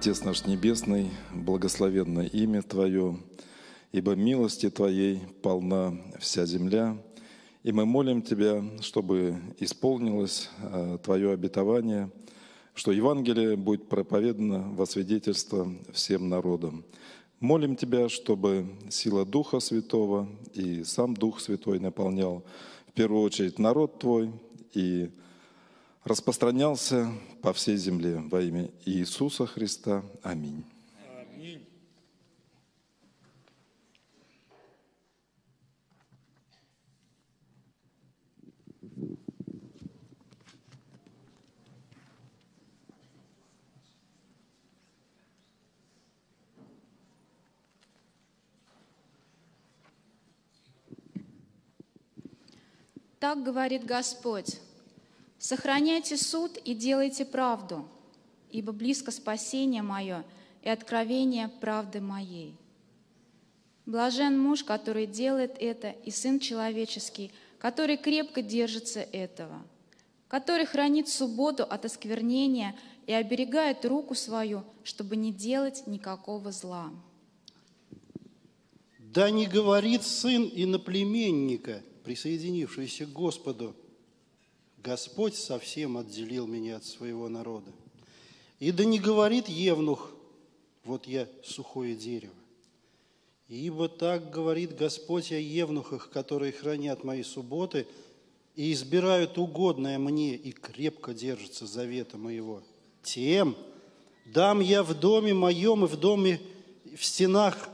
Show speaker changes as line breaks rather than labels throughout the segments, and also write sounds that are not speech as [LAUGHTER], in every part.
Отец наш Небесный, благословенное
имя Твое, ибо милости Твоей полна вся земля. И мы молим Тебя, чтобы исполнилось а, Твое обетование, что Евангелие будет проповедано во свидетельство всем народам. Молим Тебя, чтобы сила Духа Святого и сам Дух Святой наполнял в первую очередь народ Твой и народ распространялся по всей земле во имя Иисуса Христа. Аминь.
Так говорит Господь. Сохраняйте суд и делайте правду, ибо близко спасение мое и откровение правды моей. Блажен муж, который делает это, и сын человеческий, который крепко держится этого, который хранит субботу от осквернения и оберегает руку свою, чтобы не делать никакого зла.
Да не говорит сын и иноплеменника, присоединившийся к Господу, Господь совсем отделил меня от своего народа. И да не говорит Евнух, вот я сухое дерево. Ибо так говорит Господь о Евнухах, которые хранят мои субботы и избирают угодное мне и крепко держатся завета моего. Тем дам я в доме моем и в доме в стенах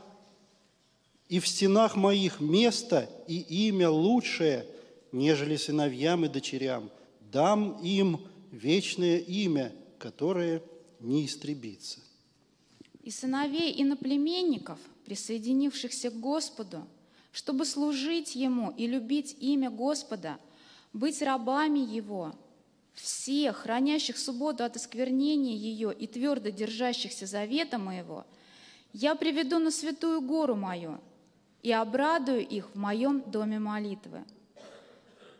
и в стенах моих место и имя лучшее, нежели сыновьям и дочерям, дам им вечное имя, которое не истребится.
И сыновей иноплеменников, присоединившихся к Господу, чтобы служить Ему и любить имя Господа, быть рабами Его, всех, хранящих субботу от осквернения ее и твердо держащихся завета моего, я приведу на святую гору мою и обрадую их в моем доме молитвы».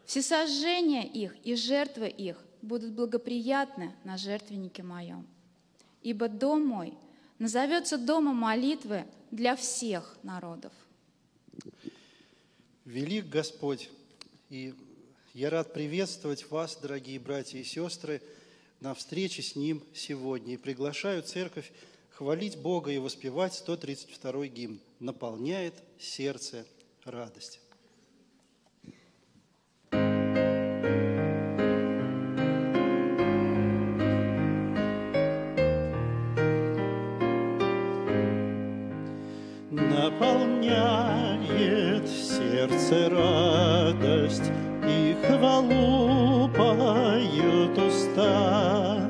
Всесожжение их и жертвы их будут благоприятны на жертвеннике моем. Ибо дом мой назовется домом молитвы для всех народов.
Велик Господь, и я рад приветствовать вас, дорогие братья и сестры, на встрече с Ним сегодня. И приглашаю церковь хвалить Бога и воспевать 132-й гимн «Наполняет сердце радость».
роняет сердце радость, И хвалу поют уста.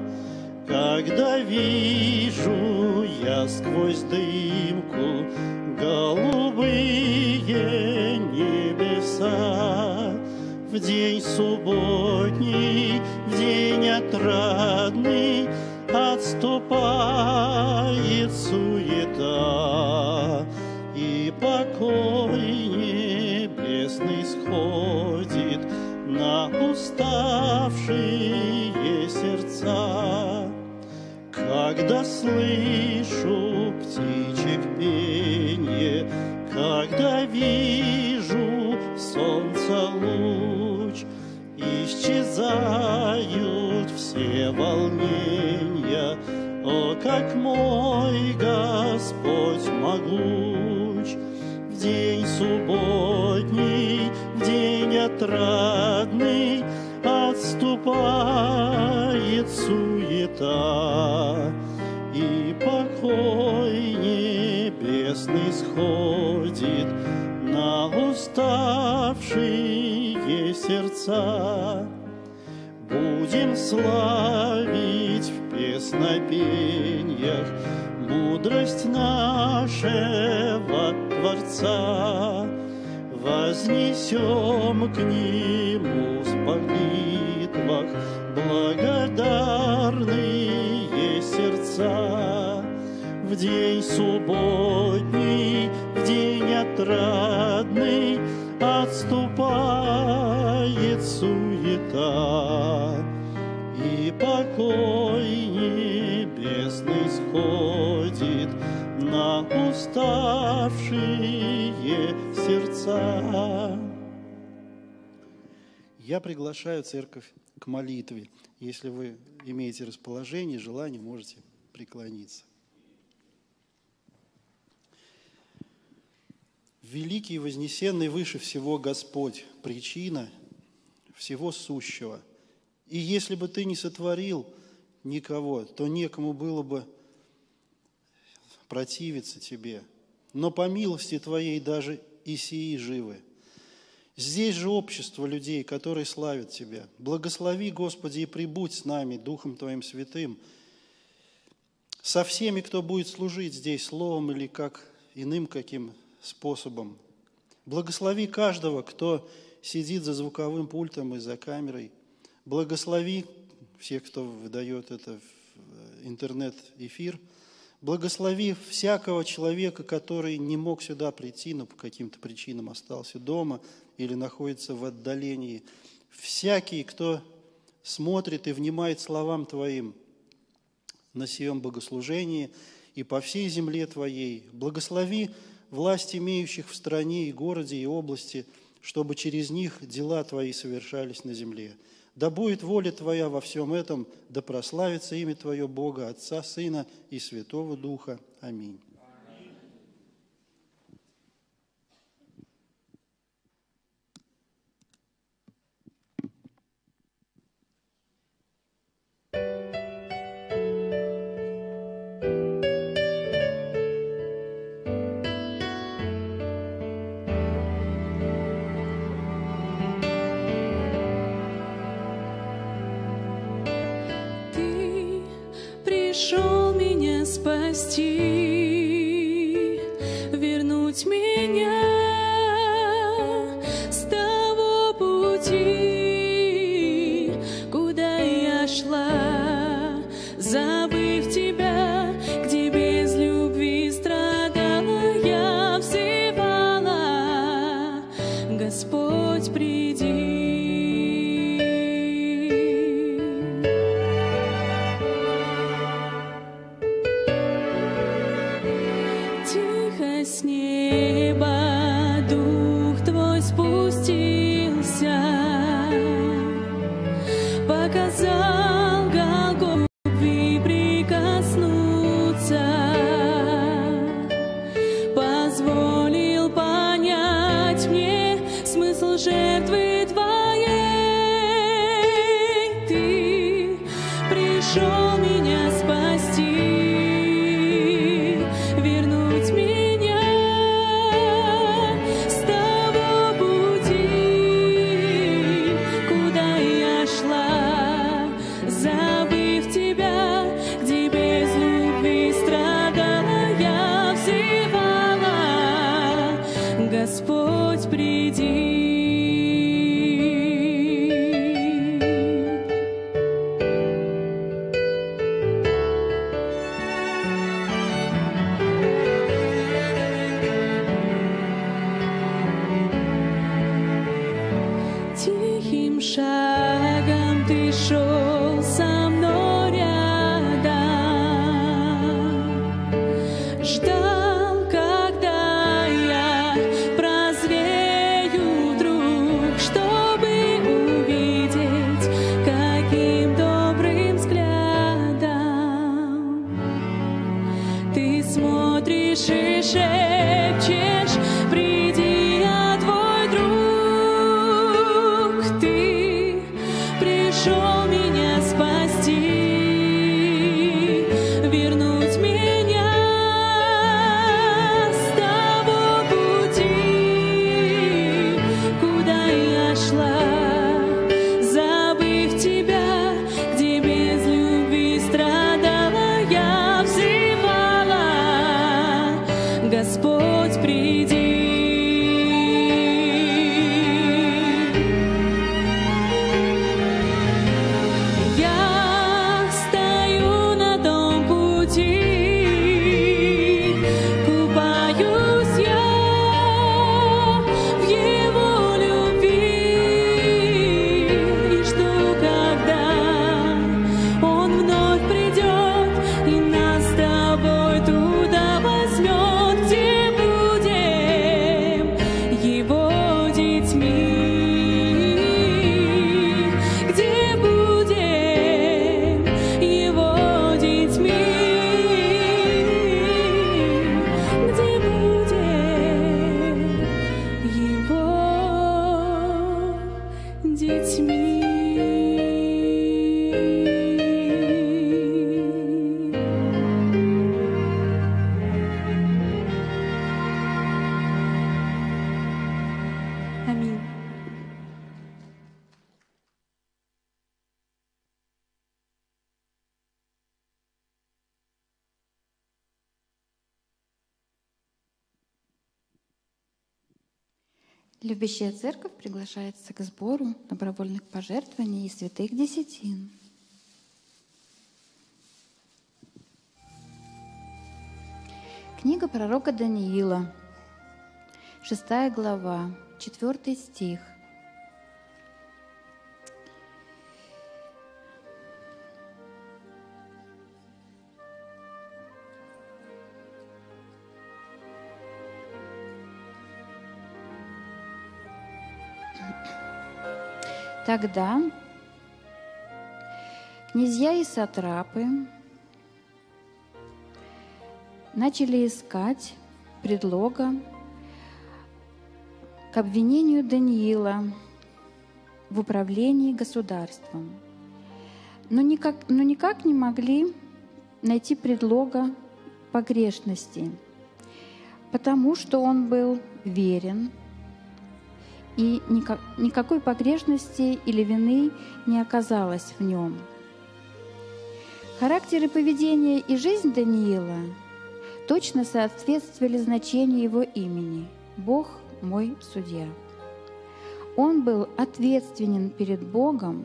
Когда вижу я сквозь дымку Голубые небеса, В день субботний, в день отрадный Отступает судьба. уставшие сердца, Когда слышу птичек пенье, Когда вижу солнце луч, Исчезают все волнения, О, как мой Господь могуч! В день субботний, в день отрадный, наступает суета, И покой небесный сходит на уставшие сердца. Будем славить в песнопениях мудрость нашего Творца, Вознесем к Нему спокойно благодарные сердца в день субботний, в день отрадный отступает суета и покой небесный сходит на
уставшие сердца. Я приглашаю церковь к молитве. Если вы имеете расположение, желание, можете преклониться. Великий и вознесенный выше всего Господь, причина всего сущего. И если бы ты не сотворил никого, то некому было бы противиться тебе. Но по милости твоей даже и сии живы – Здесь же общество людей, которые славят Тебя. Благослови, Господи, и прибудь с нами, Духом Твоим Святым, со всеми, кто будет служить здесь словом или как иным каким способом. Благослови каждого, кто сидит за звуковым пультом и за камерой. Благослови всех, кто выдает это в интернет-эфир – благословив всякого человека, который не мог сюда прийти, но по каким-то причинам остался дома или находится в отдалении. Всякий, кто смотрит и внимает словам Твоим на сием богослужении и по всей земле Твоей, благослови власть имеющих в стране и городе и области, чтобы через них дела Твои совершались на земле – да будет воля Твоя во всем этом, да прославится имя Твое Бога, Отца, Сына и Святого Духа. Аминь.
прости, вернуть меня. I Egyetlen ti sószám.
Верующая церковь приглашается к сбору добровольных пожертвований и святых десятин. Книга пророка Даниила, 6 глава, 4 стих. Тогда князья и сатрапы начали искать предлога к обвинению Даниила в управлении государством. Но никак, но никак не могли найти предлога погрешности, потому что он был верен и никакой погрешности или вины не оказалось в нем. Характеры поведения и жизнь Даниила точно соответствовали значению его имени «Бог мой судья». Он был ответственен перед Богом,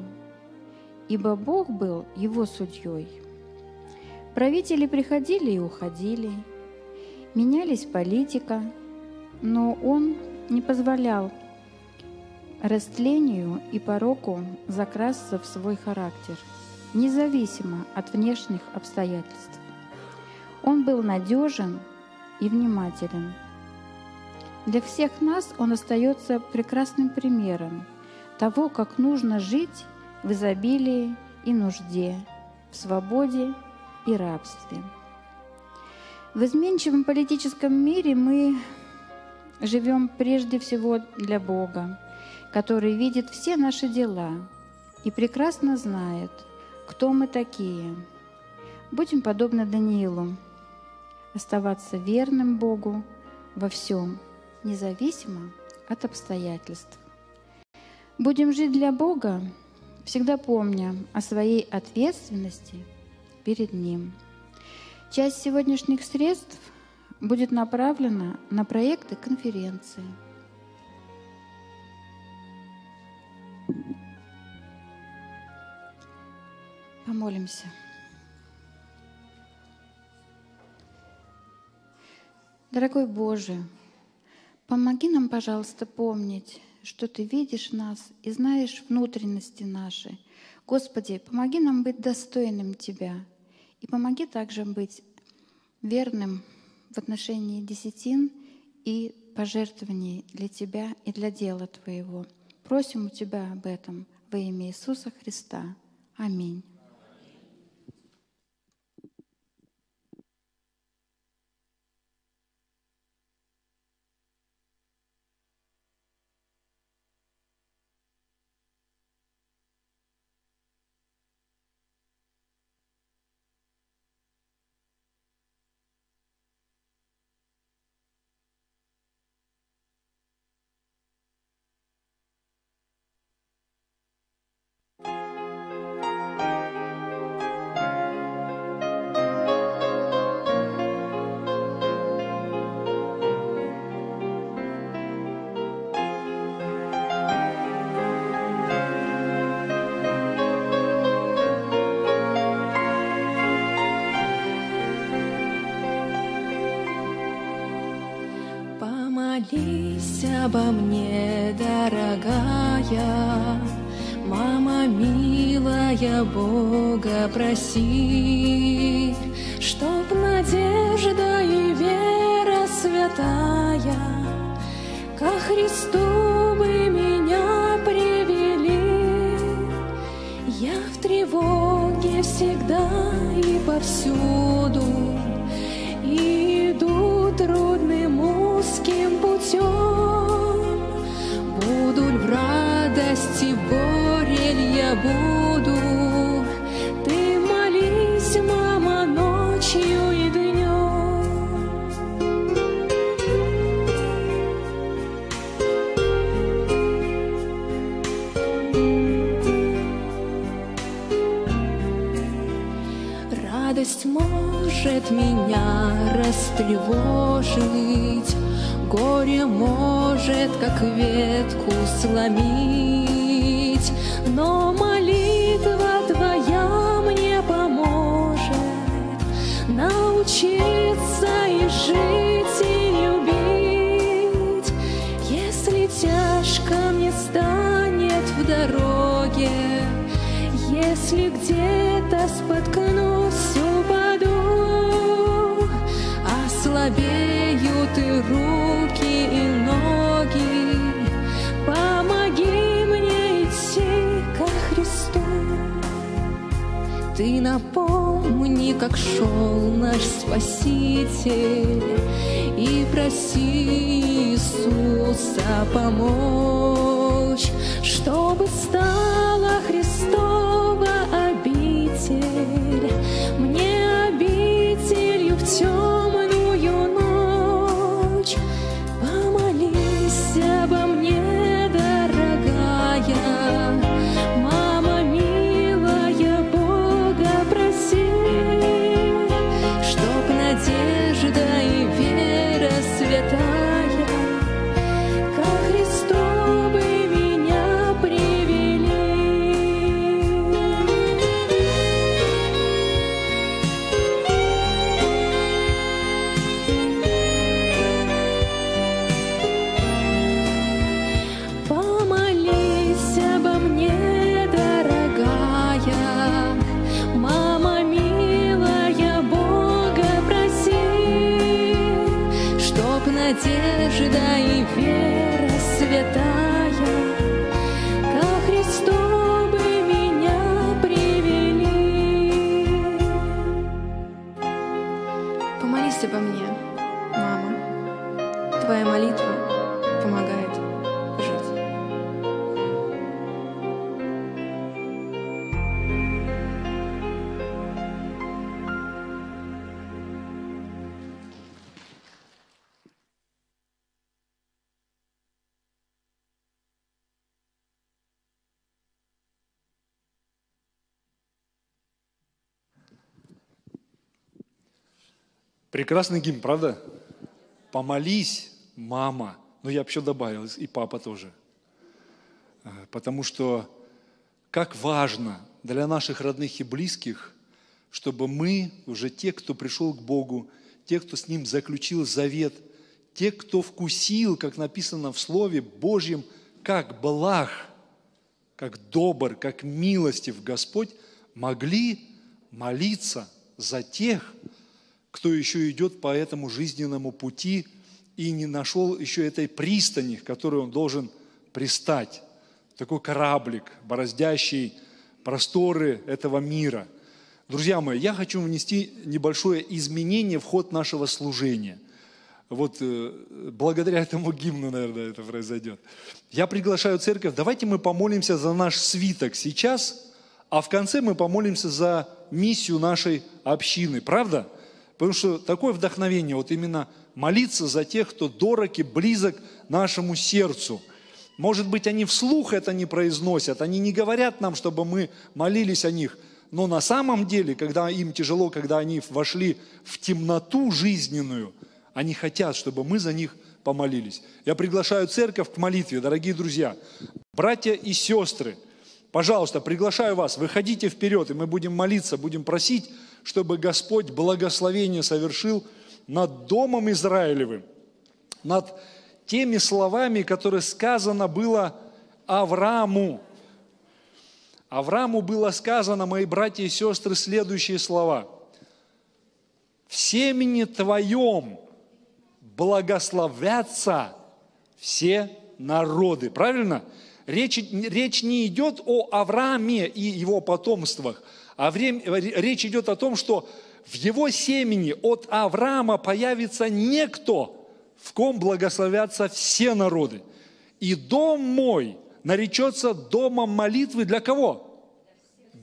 ибо Бог был его судьей. Правители приходили и уходили, менялись политика, но он не позволял Растлению и пороку закрасться в свой характер, независимо от внешних обстоятельств. Он был надежен и внимателен. Для всех нас он остается прекрасным примером того, как нужно жить в изобилии и нужде, в свободе и рабстве. В изменчивом политическом мире мы живем прежде всего для Бога, который видит все наши дела и прекрасно знает, кто мы такие. Будем подобны Даниилу, оставаться верным Богу во всем, независимо от обстоятельств. Будем жить для Бога, всегда помня о своей ответственности перед Ним. Часть сегодняшних средств будет направлена на проекты конференции – Помолимся. Дорогой Боже, помоги нам, пожалуйста, помнить, что Ты видишь нас и знаешь внутренности наши. Господи, помоги нам быть достойным Тебя и помоги также быть верным в отношении десятин и пожертвований для Тебя и для дела Твоего. Просим у Тебя об этом во имя Иисуса Христа. Аминь.
обо мне, дорогая, Мама милая, Бога проси, Чтоб надежда и вера святая Ко Христу бы меня привели. Я в тревоге всегда и повсюду Иду трудным узким путем, радости горель я буду. Ты молись, мама, ночью и днем. Радость может меня растревожить, горе может может, как ветку сломить, но молитва твоя мне поможет научиться и жить, и любить. Если тяжко мне станет в дороге, если где-то споткнусь, упаду, ослабеют и руки. Ты напомни, как шел наш Спаситель, И проси Иисуса помочь, чтобы стало Христом.
Прекрасный гимн, правда? Помолись, мама. Но ну, я бы еще добавил, и папа тоже. Э, потому что как важно для наших родных и близких, чтобы мы, уже те, кто пришел к Богу, те, кто с Ним заключил завет, те, кто вкусил, как написано в Слове Божьем, как благ, как добр, как милостив Господь, могли молиться за тех, кто еще идет по этому жизненному пути и не нашел еще этой пристани, в которой он должен пристать. Такой кораблик, бороздящий просторы этого мира. Друзья мои, я хочу внести небольшое изменение в ход нашего служения. Вот э, благодаря этому гимну, наверное, это произойдет. Я приглашаю церковь, давайте мы помолимся за наш свиток сейчас, а в конце мы помолимся за миссию нашей общины. Правда? Потому что такое вдохновение, вот именно молиться за тех, кто дорог и близок нашему сердцу. Может быть, они вслух это не произносят, они не говорят нам, чтобы мы молились о них. Но на самом деле, когда им тяжело, когда они вошли в темноту жизненную, они хотят, чтобы мы за них помолились. Я приглашаю церковь к молитве, дорогие друзья. Братья и сестры, пожалуйста, приглашаю вас, выходите вперед, и мы будем молиться, будем просить чтобы Господь благословение совершил над Домом Израилевым, над теми словами, которые сказано было Аврааму. Аврааму было сказано, мои братья и сестры, следующие слова. «В семени твоем благословятся все народы». Правильно? Речь, речь не идет о Аврааме и его потомствах – а время, речь идет о том, что в его семени от Авраама появится некто, в ком благословятся все народы. И дом мой наречется домом молитвы для кого?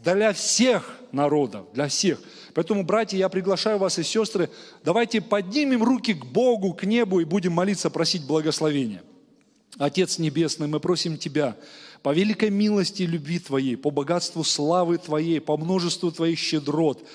Для всех народов, для всех. Поэтому, братья, я приглашаю вас и сестры, давайте поднимем руки к Богу, к небу и будем молиться, просить благословения. Отец Небесный, мы просим Тебя, по великой милости и любви Твоей, по богатству славы Твоей, по множеству Твоих щедрот.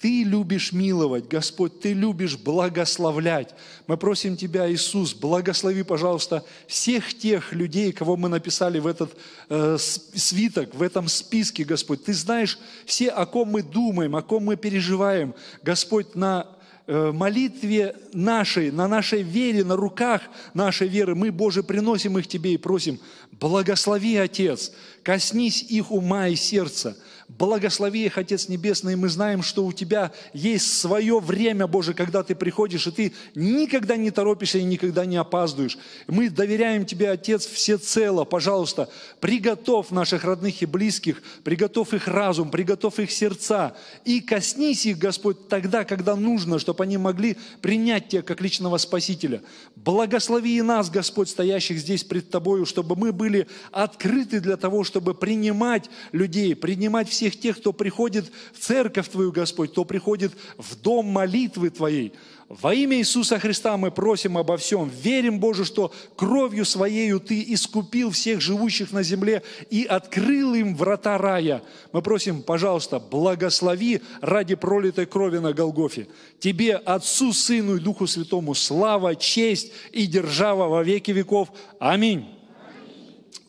Ты любишь миловать, Господь, Ты любишь благословлять. Мы просим Тебя, Иисус, благослови, пожалуйста, всех тех людей, кого мы написали в этот э, свиток, в этом списке, Господь. Ты знаешь все, о ком мы думаем, о ком мы переживаем. Господь, на э, молитве нашей, на нашей вере, на руках нашей веры, мы, Боже, приносим их Тебе и просим, Благослови, Отец, коснись их ума и сердца, благослови их, Отец Небесный, мы знаем, что у Тебя есть свое время, Боже, когда Ты приходишь, и Ты никогда не торопишься и никогда не опаздываешь. Мы доверяем Тебе, Отец, всецело, пожалуйста, приготовь наших родных и близких, приготовь их разум, приготовь их сердца, и коснись их, Господь, тогда, когда нужно, чтобы они могли принять Тебя как личного Спасителя. Благослови и нас, Господь, стоящих здесь пред Тобою, чтобы мы были открыты для того, чтобы принимать людей, принимать всех тех, кто приходит в церковь Твою, Господь, кто приходит в дом молитвы Твоей. Во имя Иисуса Христа мы просим обо всем. Верим, Боже, что кровью Своею Ты искупил всех живущих на земле и открыл им врата рая. Мы просим, пожалуйста, благослови ради пролитой крови на Голгофе. Тебе, Отцу, Сыну и Духу Святому, слава, честь и держава во веки веков. Аминь.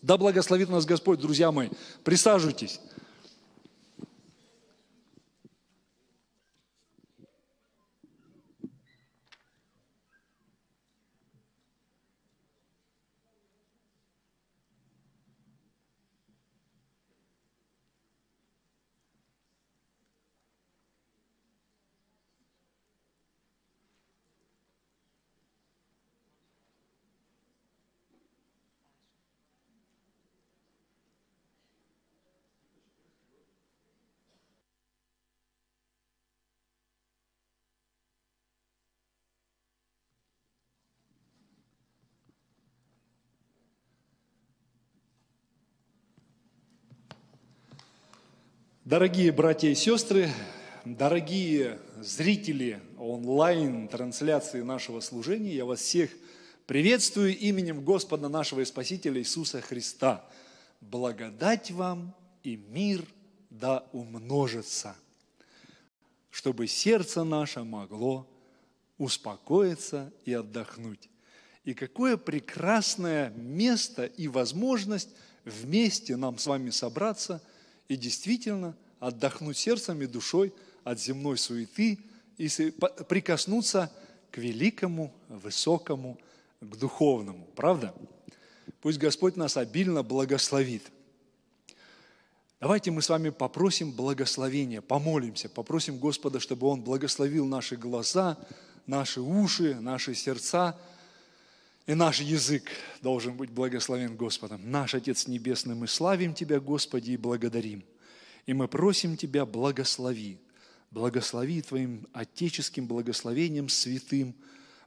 Да благословит нас Господь, друзья мои. Присаживайтесь. Дорогие братья и сестры, дорогие зрители онлайн-трансляции нашего служения, я вас всех приветствую именем Господа нашего и Спасителя Иисуса Христа. Благодать вам и мир да умножится, чтобы сердце наше могло успокоиться и отдохнуть. И какое прекрасное место и возможность вместе нам с вами собраться – и действительно отдохнуть сердцем и душой от земной суеты и прикоснуться к великому, высокому, к духовному. Правда? Пусть Господь нас обильно благословит. Давайте мы с вами попросим благословения, помолимся, попросим Господа, чтобы Он благословил наши глаза, наши уши, наши сердца – и наш язык должен быть благословен Господом. Наш Отец Небесный, мы славим Тебя, Господи, и благодарим. И мы просим Тебя, благослови. Благослови Твоим отеческим благословением святым.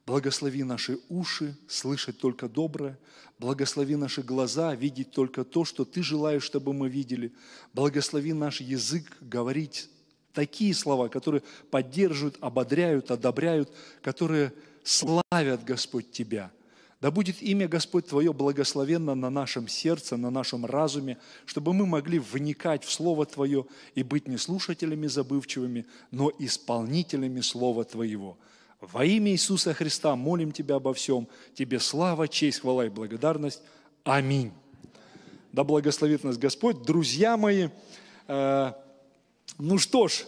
Благослови наши уши слышать только доброе. Благослови наши глаза видеть только то, что Ты желаешь, чтобы мы видели. Благослови наш язык говорить такие слова, которые поддерживают, ободряют, одобряют, которые славят, Господь, Тебя – да будет имя Господь Твое благословенно на нашем сердце, на нашем разуме, чтобы мы могли вникать в Слово Твое и быть не слушателями забывчивыми, но исполнителями Слова Твоего. Во имя Иисуса Христа молим Тебя обо всем. Тебе слава, честь, хвала и благодарность. Аминь. Да благословит нас Господь. Друзья мои, э, ну что ж,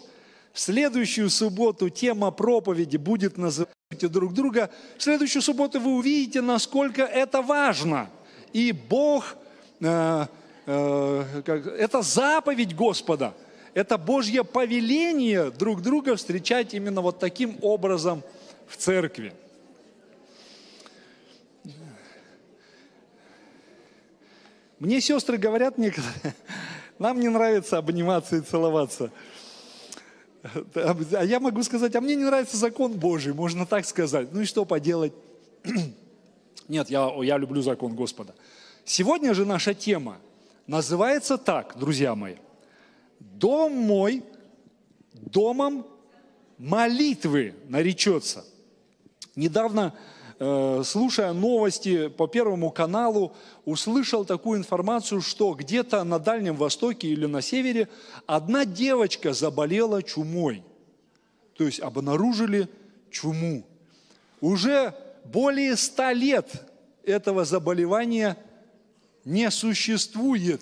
в следующую субботу тема проповеди будет называться друг друга. В следующую субботу вы увидите, насколько это важно. И Бог, э, э, как, это заповедь Господа, это Божье повеление друг друга встречать именно вот таким образом в церкви. Мне сестры говорят [LAUGHS] нам не нравится обниматься и целоваться. [LAUGHS] А, а я могу сказать, а мне не нравится закон Божий, можно так сказать. Ну и что поделать? [CLEARS THROAT] Нет, я, я люблю закон Господа. Сегодня же наша тема называется так, друзья мои. Дом мой домом молитвы наречется. Недавно Э, слушая новости по Первому каналу, услышал такую информацию, что где-то на Дальнем Востоке или на Севере одна девочка заболела чумой. То есть обнаружили чуму. Уже более ста лет этого заболевания не существует.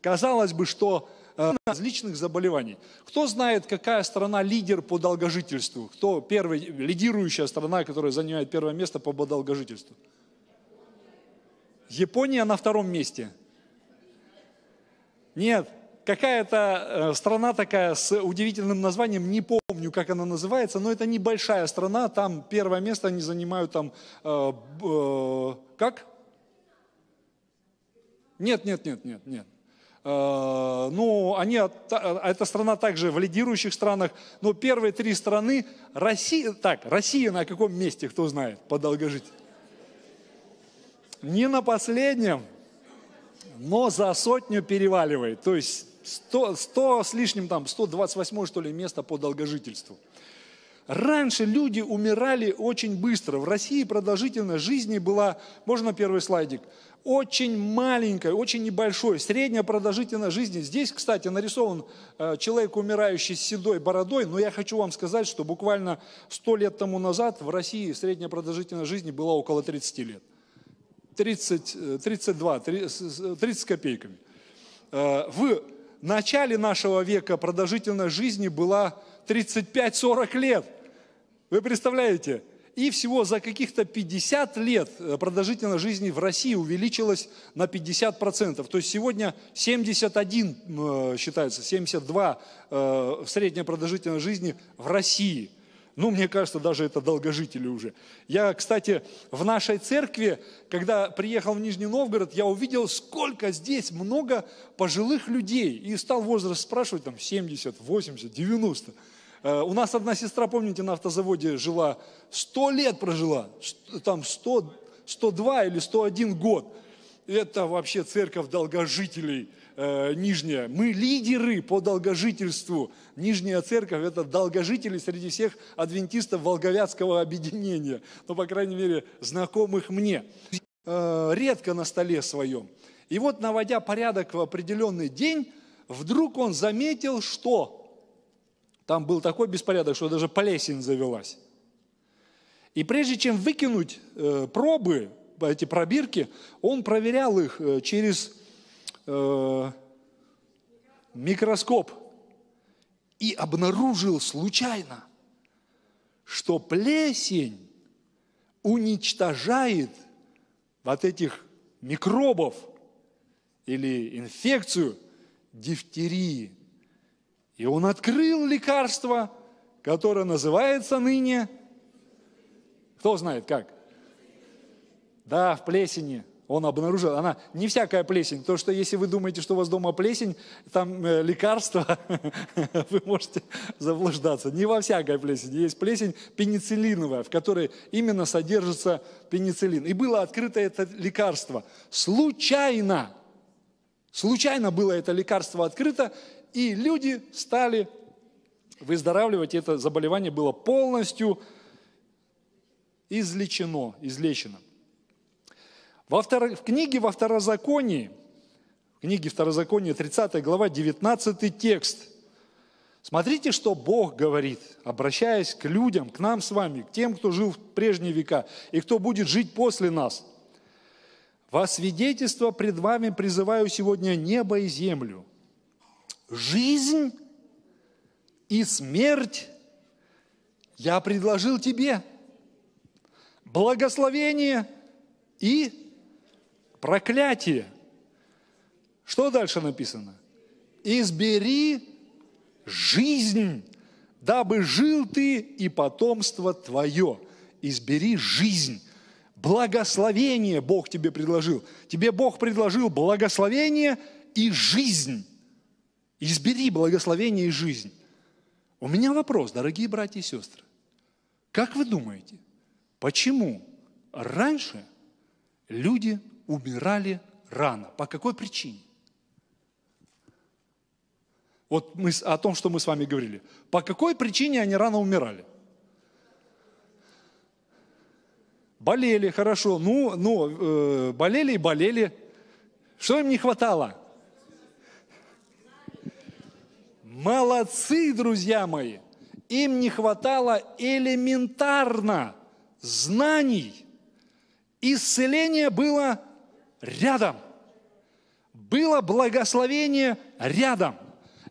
Казалось бы, что Э, различных заболеваний. Кто знает, какая страна лидер по долгожительству? Кто первый, лидирующая страна, которая занимает первое место по долгожительству? Япония на втором месте. Нет, какая-то э, страна такая с удивительным названием, не помню, как она называется, но это небольшая страна, там первое место они занимают там, э, э, как? Нет, нет, нет, нет, нет. Э, ну, они, а, эта страна также в лидирующих странах, но первые три страны, Россия, так, Россия на каком месте, кто знает, по долгожителю? Не на последнем, но за сотню переваливает, то есть 100, 100 с лишним, там, 128 что ли, место по долгожительству – Раньше люди умирали очень быстро. В России продолжительность жизни была, можно первый слайдик, очень маленькая, очень небольшой. Средняя продолжительность жизни. Здесь, кстати, нарисован э, человек, умирающий с седой бородой, но я хочу вам сказать, что буквально сто лет тому назад в России средняя продолжительность жизни была около 30 лет. 30, 32, 30, 30 копейками. Э, в начале нашего века продолжительность жизни была 35-40 лет. Вы представляете? И всего за каких-то 50 лет э, продолжительность жизни в России увеличилась на 50%. То есть сегодня 71 э, считается, 72 э, средняя продолжительность жизни в России. Ну, мне кажется, даже это долгожители уже. Я, кстати, в нашей церкви, когда приехал в Нижний Новгород, я увидел, сколько здесь много пожилых людей. И стал возраст спрашивать, там, 70, 80, 90. Э, у нас одна сестра, помните, на автозаводе жила, 100 лет прожила, там 100, 102 или 101 год. Это вообще церковь долгожителей э, нижняя. Мы лидеры по долгожительству. Нижняя церковь – это долгожители среди всех адвентистов Волговятского объединения. Ну, по крайней мере, знакомых мне. Э, редко на столе своем. И вот, наводя порядок в определенный день, вдруг он заметил, что там был такой беспорядок, что даже плесень завелась. И прежде чем выкинуть э, пробы, эти пробирки, он проверял их э, через э, микроскоп и обнаружил случайно, что плесень уничтожает вот этих микробов или инфекцию дифтерии, и он открыл лекарство, которое называется ныне... Кто знает как? Да, в плесени. Он обнаружил, она не всякая плесень. То, что если вы думаете, что у вас дома плесень, там э, лекарство, [LAUGHS] вы можете заблуждаться. Не во всякой плесени. Есть плесень пенициллиновая, в которой именно содержится пенициллин. И было открыто это лекарство. Случайно. Случайно было это лекарство открыто, и люди стали выздоравливать. Это заболевание было полностью излечено, излечено. Во втор... В книге во Второзаконии, в книге Второзакония 30 глава, 19 текст. Смотрите, что Бог говорит, обращаясь к людям, к нам с вами, к тем, кто жил в прежние века и кто будет жить после нас. «Во свидетельство пред вами призываю сегодня небо и землю, жизнь и смерть я предложил тебе, благословение и проклятие. Что дальше написано? Избери жизнь, дабы жил ты и потомство твое. Избери жизнь. Благословение Бог тебе предложил. Тебе Бог предложил благословение и жизнь. Избери благословение и жизнь. У меня вопрос, дорогие братья и сестры. Как вы думаете, почему раньше люди умирали рано? По какой причине? Вот мы о том, что мы с вами говорили. По какой причине они рано умирали? Болели, хорошо. Ну, ну э, болели и болели. Что им не хватало? Молодцы, друзья мои! Им не хватало элементарно знаний. Исцеление было рядом. Было благословение рядом.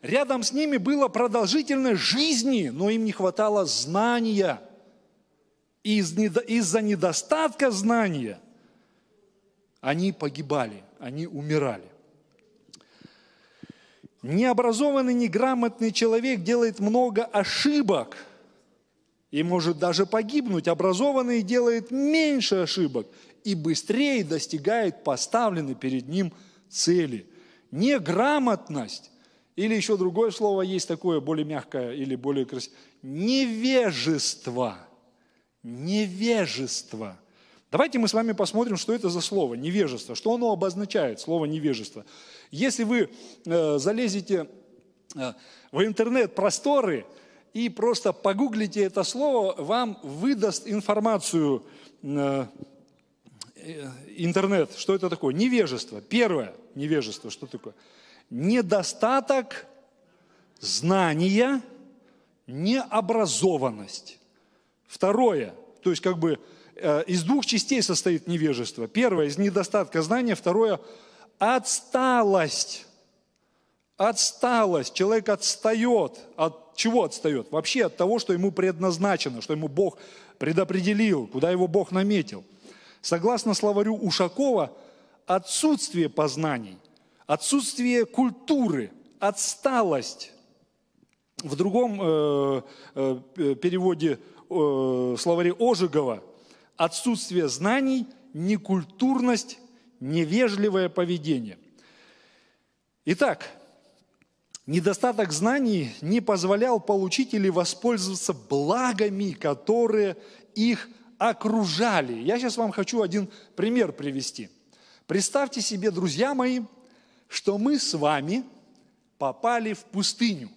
Рядом с ними было продолжительность жизни, но им не хватало знания. из-за недостатка знания они погибали, они умирали. Необразованный, неграмотный человек делает много ошибок и может даже погибнуть. Образованный делает меньше ошибок и быстрее достигает поставленной перед ним цели. Неграмотность, или еще другое слово есть такое, более мягкое или более красивое, невежество. Невежество. Давайте мы с вами посмотрим, что это за слово невежество, что оно обозначает, слово невежество. Если вы э, залезете э, в интернет-просторы и просто погуглите это слово, вам выдаст информацию э, интернет. Что это такое? Невежество. Первое невежество. Что такое? Недостаток знания, необразованность. Второе. То есть как бы из двух частей состоит невежество. Первое – из недостатка знания. Второе – Отсталость. Отсталость. Человек отстает. От чего отстает? Вообще от того, что ему предназначено, что ему Бог предопределил, куда его Бог наметил. Согласно словарю Ушакова, отсутствие познаний, отсутствие культуры, отсталость. В другом э, э, э переводе э, словаре Ожегова отсутствие знаний, некультурность невежливое поведение. Итак, недостаток знаний не позволял получить или воспользоваться благами, которые их окружали. Я сейчас вам хочу один пример привести. Представьте себе, друзья мои, что мы с вами попали в пустыню.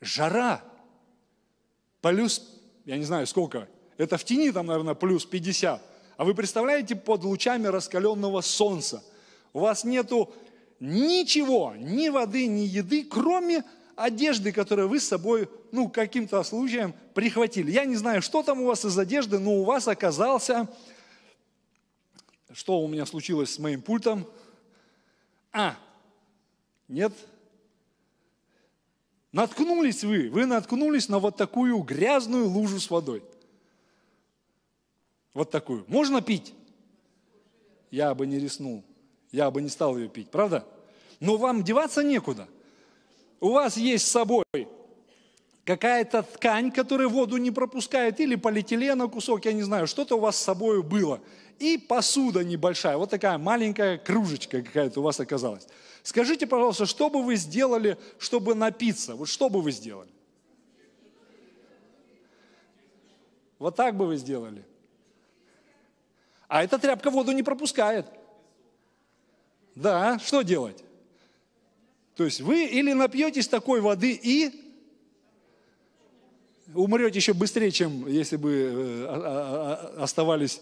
Жара, плюс, я не знаю сколько, это в тени там, наверное, плюс 50. А вы представляете, под лучами раскаленного солнца у вас нету ничего, ни воды, ни еды, кроме одежды, которую вы с собой, ну, каким-то случаем прихватили. Я не знаю, что там у вас из одежды, но у вас оказался... Что у меня случилось с моим пультом? А, нет? Наткнулись вы, вы наткнулись на вот такую грязную лужу с водой. Вот такую. Можно пить? Я бы не риснул. Я бы не стал ее пить, правда? Но вам деваться некуда. У вас есть с собой какая-то ткань, которая воду не пропускает, или полиэтилена кусок, я не знаю, что-то у вас с собой было. И посуда небольшая, вот такая маленькая кружечка какая-то у вас оказалась. Скажите, пожалуйста, что бы вы сделали, чтобы напиться? Вот что бы вы сделали? Вот так бы вы сделали. А эта тряпка воду не пропускает. Да, что делать? То есть вы или напьетесь такой воды и умрете еще быстрее, чем если бы э, а, а, а, оставались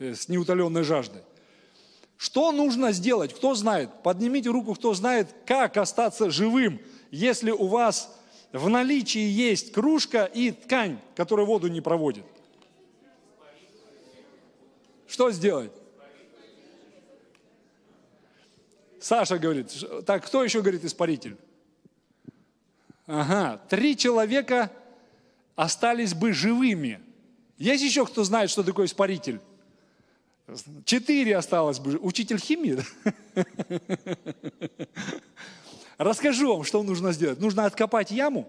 э, с неутоленной жаждой. Что нужно сделать? Кто знает? Поднимите руку, кто знает, как остаться живым, если у вас в наличии есть кружка и ткань, которая воду не проводит что сделать? Саша говорит, так кто еще говорит испаритель? Ага, три человека остались бы живыми. Есть еще кто знает, что такое испаритель? Четыре осталось бы. Учитель химии? [LAUGHS] Расскажу вам, что нужно сделать. Нужно откопать яму,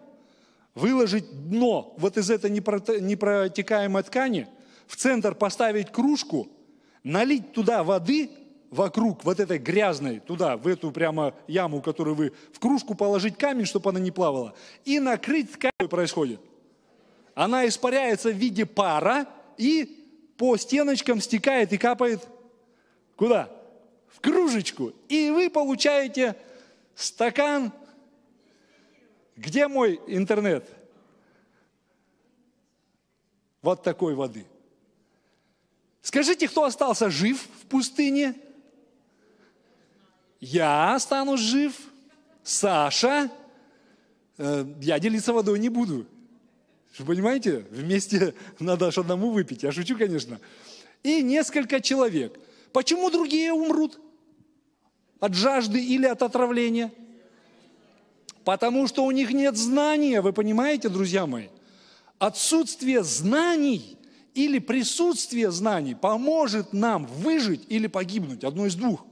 выложить дно вот из этой непротекаемой ткани – в центр поставить кружку, налить туда воды вокруг вот этой грязной, туда, в эту прямо яму, которую вы, в кружку положить камень, чтобы она не плавала, и накрыть тканью происходит. Она испаряется в виде пара и по стеночкам стекает и капает куда? В кружечку. И вы получаете стакан. Где мой интернет? Вот такой воды – Скажите, кто остался жив в пустыне? Я останусь жив. Саша. Э, я делиться водой не буду. Вы понимаете? Вместе [LAUGHS] надо аж одному выпить. Я шучу, конечно. И несколько человек. Почему другие умрут? От жажды или от отравления? Потому что у них нет знания, вы понимаете, друзья мои? Отсутствие знаний или присутствие знаний поможет нам выжить или погибнуть, одно из двух.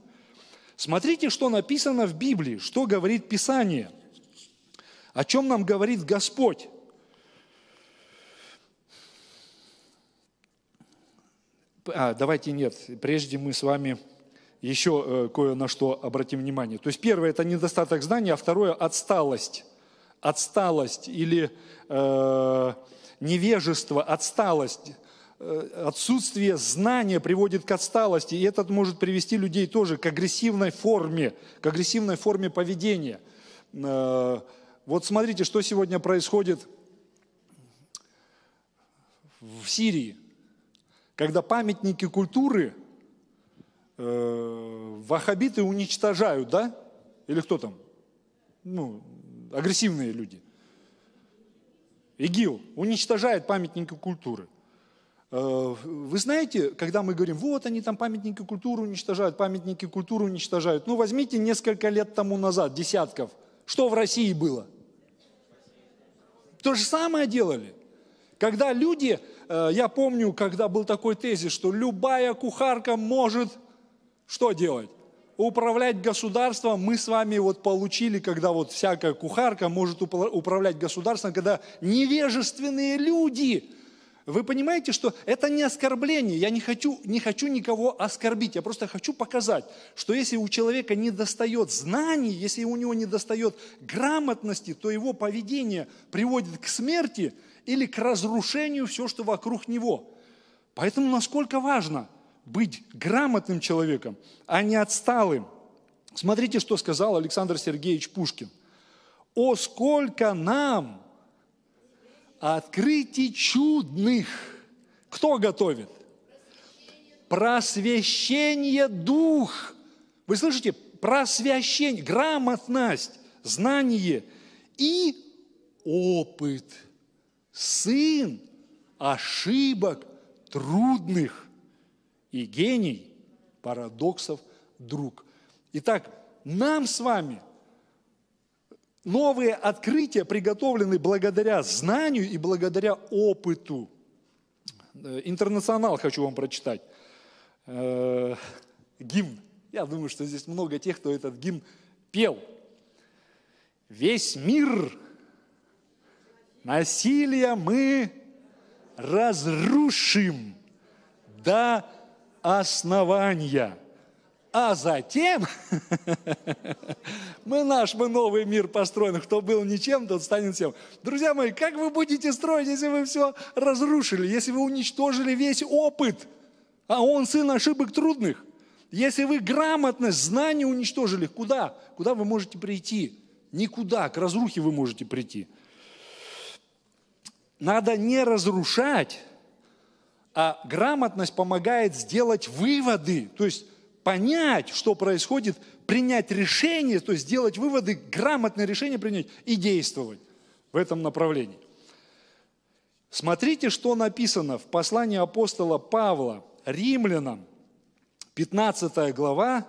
Смотрите, что написано в Библии, что говорит Писание, о чем нам говорит Господь. А, давайте нет, прежде мы с вами еще э, кое на что обратим внимание. То есть первое – это недостаток знания, а второе – отсталость. Отсталость или э, невежество, отсталость – Э, отсутствие знания приводит к отсталости, и этот может привести людей тоже к агрессивной форме, к агрессивной форме поведения. Э, вот смотрите, что сегодня происходит в Сирии, когда памятники культуры э, ваххабиты уничтожают, да? Или кто там? Ну, агрессивные люди. ИГИЛ уничтожает памятники культуры – Э, вы знаете, когда мы говорим, вот они там памятники культуры уничтожают, памятники культуры уничтожают, ну возьмите несколько лет тому назад, десятков, что в России было? То же самое делали. Когда люди, э, я помню, когда был такой тезис, что любая кухарка может что делать? Управлять государством мы с вами вот получили, когда вот всякая кухарка может управлять государством, когда невежественные люди – вы понимаете, что это не оскорбление. Я не хочу, не хочу никого оскорбить. Я просто хочу показать, что если у человека не достает знаний, если у него не достает грамотности, то его поведение приводит к смерти или к разрушению все, что вокруг него. Поэтому насколько важно быть грамотным человеком, а не отсталым. Смотрите, что сказал Александр Сергеевич Пушкин. «О, сколько нам Открытий чудных. Кто готовит? Просвещение дух. Вы слышите? Просвещение, грамотность, знание и опыт. Сын ошибок трудных и гений парадоксов друг. Итак, нам с вами – новые открытия приготовлены благодаря знанию и благодаря опыту. Э, интернационал хочу вам прочитать. Э, гимн. Я думаю, что здесь много тех, кто этот гимн пел. Весь мир насилие мы разрушим до основания. А затем [LAUGHS] мы наш, мы новый мир построим. Кто был ничем, тот станет всем. Друзья мои, как вы будете строить, если вы все разрушили, если вы уничтожили весь опыт? А он сын ошибок трудных. Если вы грамотность, знание уничтожили, куда? Куда вы можете прийти? Никуда, к разрухе вы можете прийти. Надо не разрушать, а грамотность помогает сделать выводы. То есть понять, что происходит, принять решение, то есть сделать выводы, грамотное решение принять и действовать в этом направлении. Смотрите, что написано в послании апостола Павла римлянам, 15 глава,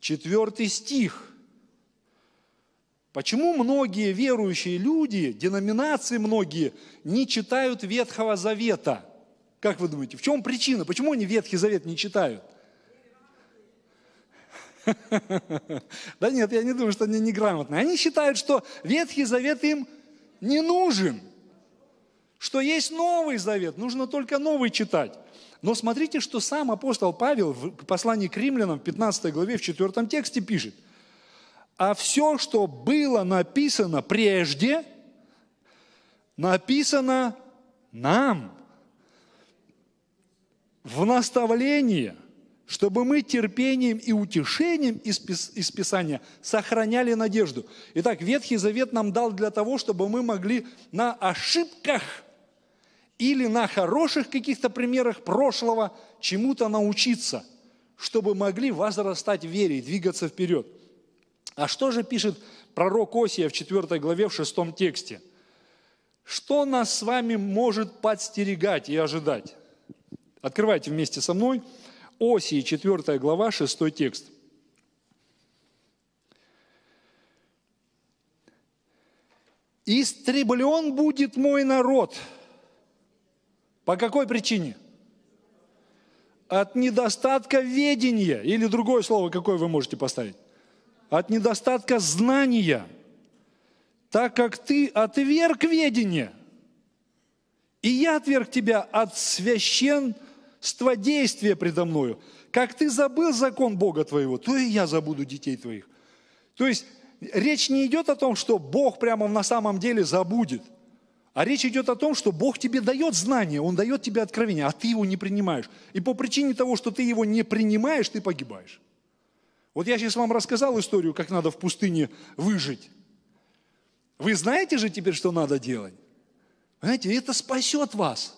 4 стих. Почему многие верующие люди, деноминации многие, не читают Ветхого Завета? Как вы думаете, в чем причина? Почему они Ветхий Завет не читают? – [LAUGHS] Да нет, я не думаю, что они неграмотные. Они считают, что Ветхий Завет им не нужен, что есть Новый Завет, нужно только Новый читать. Но смотрите, что сам апостол Павел в послании к римлянам в 15 главе в 4 тексте пишет. «А все, что было написано прежде, написано нам в наставление – чтобы мы терпением и утешением из, Писания сохраняли надежду. Итак, Ветхий Завет нам дал для того, чтобы мы могли на ошибках или на хороших каких-то примерах прошлого чему-то научиться, чтобы могли возрастать в вере и двигаться вперед. А что же пишет пророк Осия в 4 главе в 6 тексте? Что нас с вами может подстерегать и ожидать? Открывайте вместе со мной – Осии 4 глава, 6 текст. «Истреблен будет мой народ». По какой причине? От недостатка ведения, или другое слово, какое вы можете поставить? От недостатка знания, так как ты отверг ведение, и я отверг тебя от священ ства предо мною. Как ты забыл закон Бога твоего, то и я забуду детей твоих. То есть речь не идет о том, что Бог прямо на самом деле забудет, а речь идет о том, что Бог тебе дает знание, Он дает тебе откровение, а ты его не принимаешь. И по причине того, что ты его не принимаешь, ты погибаешь. Вот я сейчас вам рассказал историю, как надо в пустыне выжить. Вы знаете же теперь, что надо делать? Знаете, это спасет вас –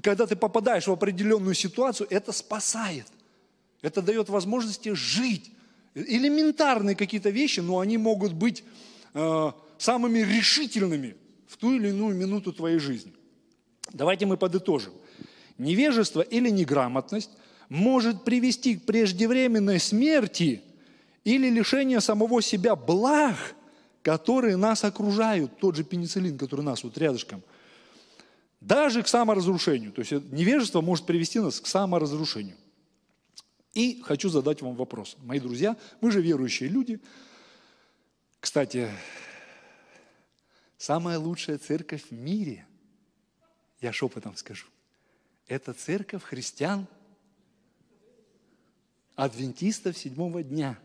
когда ты попадаешь в определенную ситуацию, это спасает. Это дает возможности жить. Элементарные какие-то вещи, но они могут быть э, самыми решительными в ту или иную минуту твоей жизни. Давайте мы подытожим. Невежество или неграмотность может привести к преждевременной смерти или лишению самого себя благ, которые нас окружают. Тот же пенициллин, который у нас вот рядышком даже к саморазрушению. То есть невежество может привести нас к саморазрушению. И хочу задать вам вопрос. Мои друзья, мы же верующие люди. Кстати, самая лучшая церковь в мире, я шепотом скажу, это церковь христиан адвентистов седьмого дня.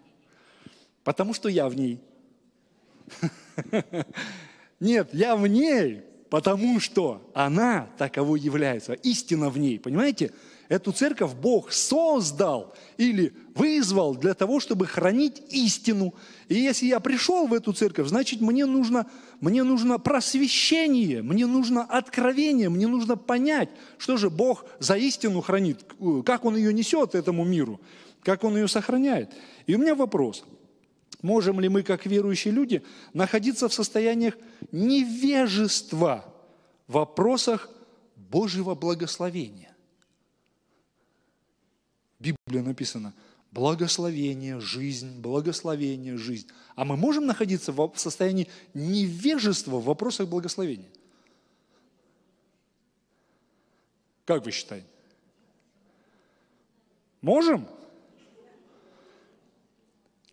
Потому что я в ней. [LAUGHS] Нет, я в ней, потому что она таковой является, истина в ней, понимаете? Эту церковь Бог создал или вызвал для того, чтобы хранить истину. И если я пришел в эту церковь, значит, мне нужно, мне нужно просвещение, мне нужно откровение, мне нужно понять, что же Бог за истину хранит, как Он ее несет этому миру, как Он ее сохраняет. И у меня вопрос – Можем ли мы, как верующие люди, находиться в состояниях невежества в вопросах Божьего благословения? Библия написана благословение, жизнь, благословение, жизнь. А мы можем находиться в состоянии невежества в вопросах благословения? Как вы считаете? Можем?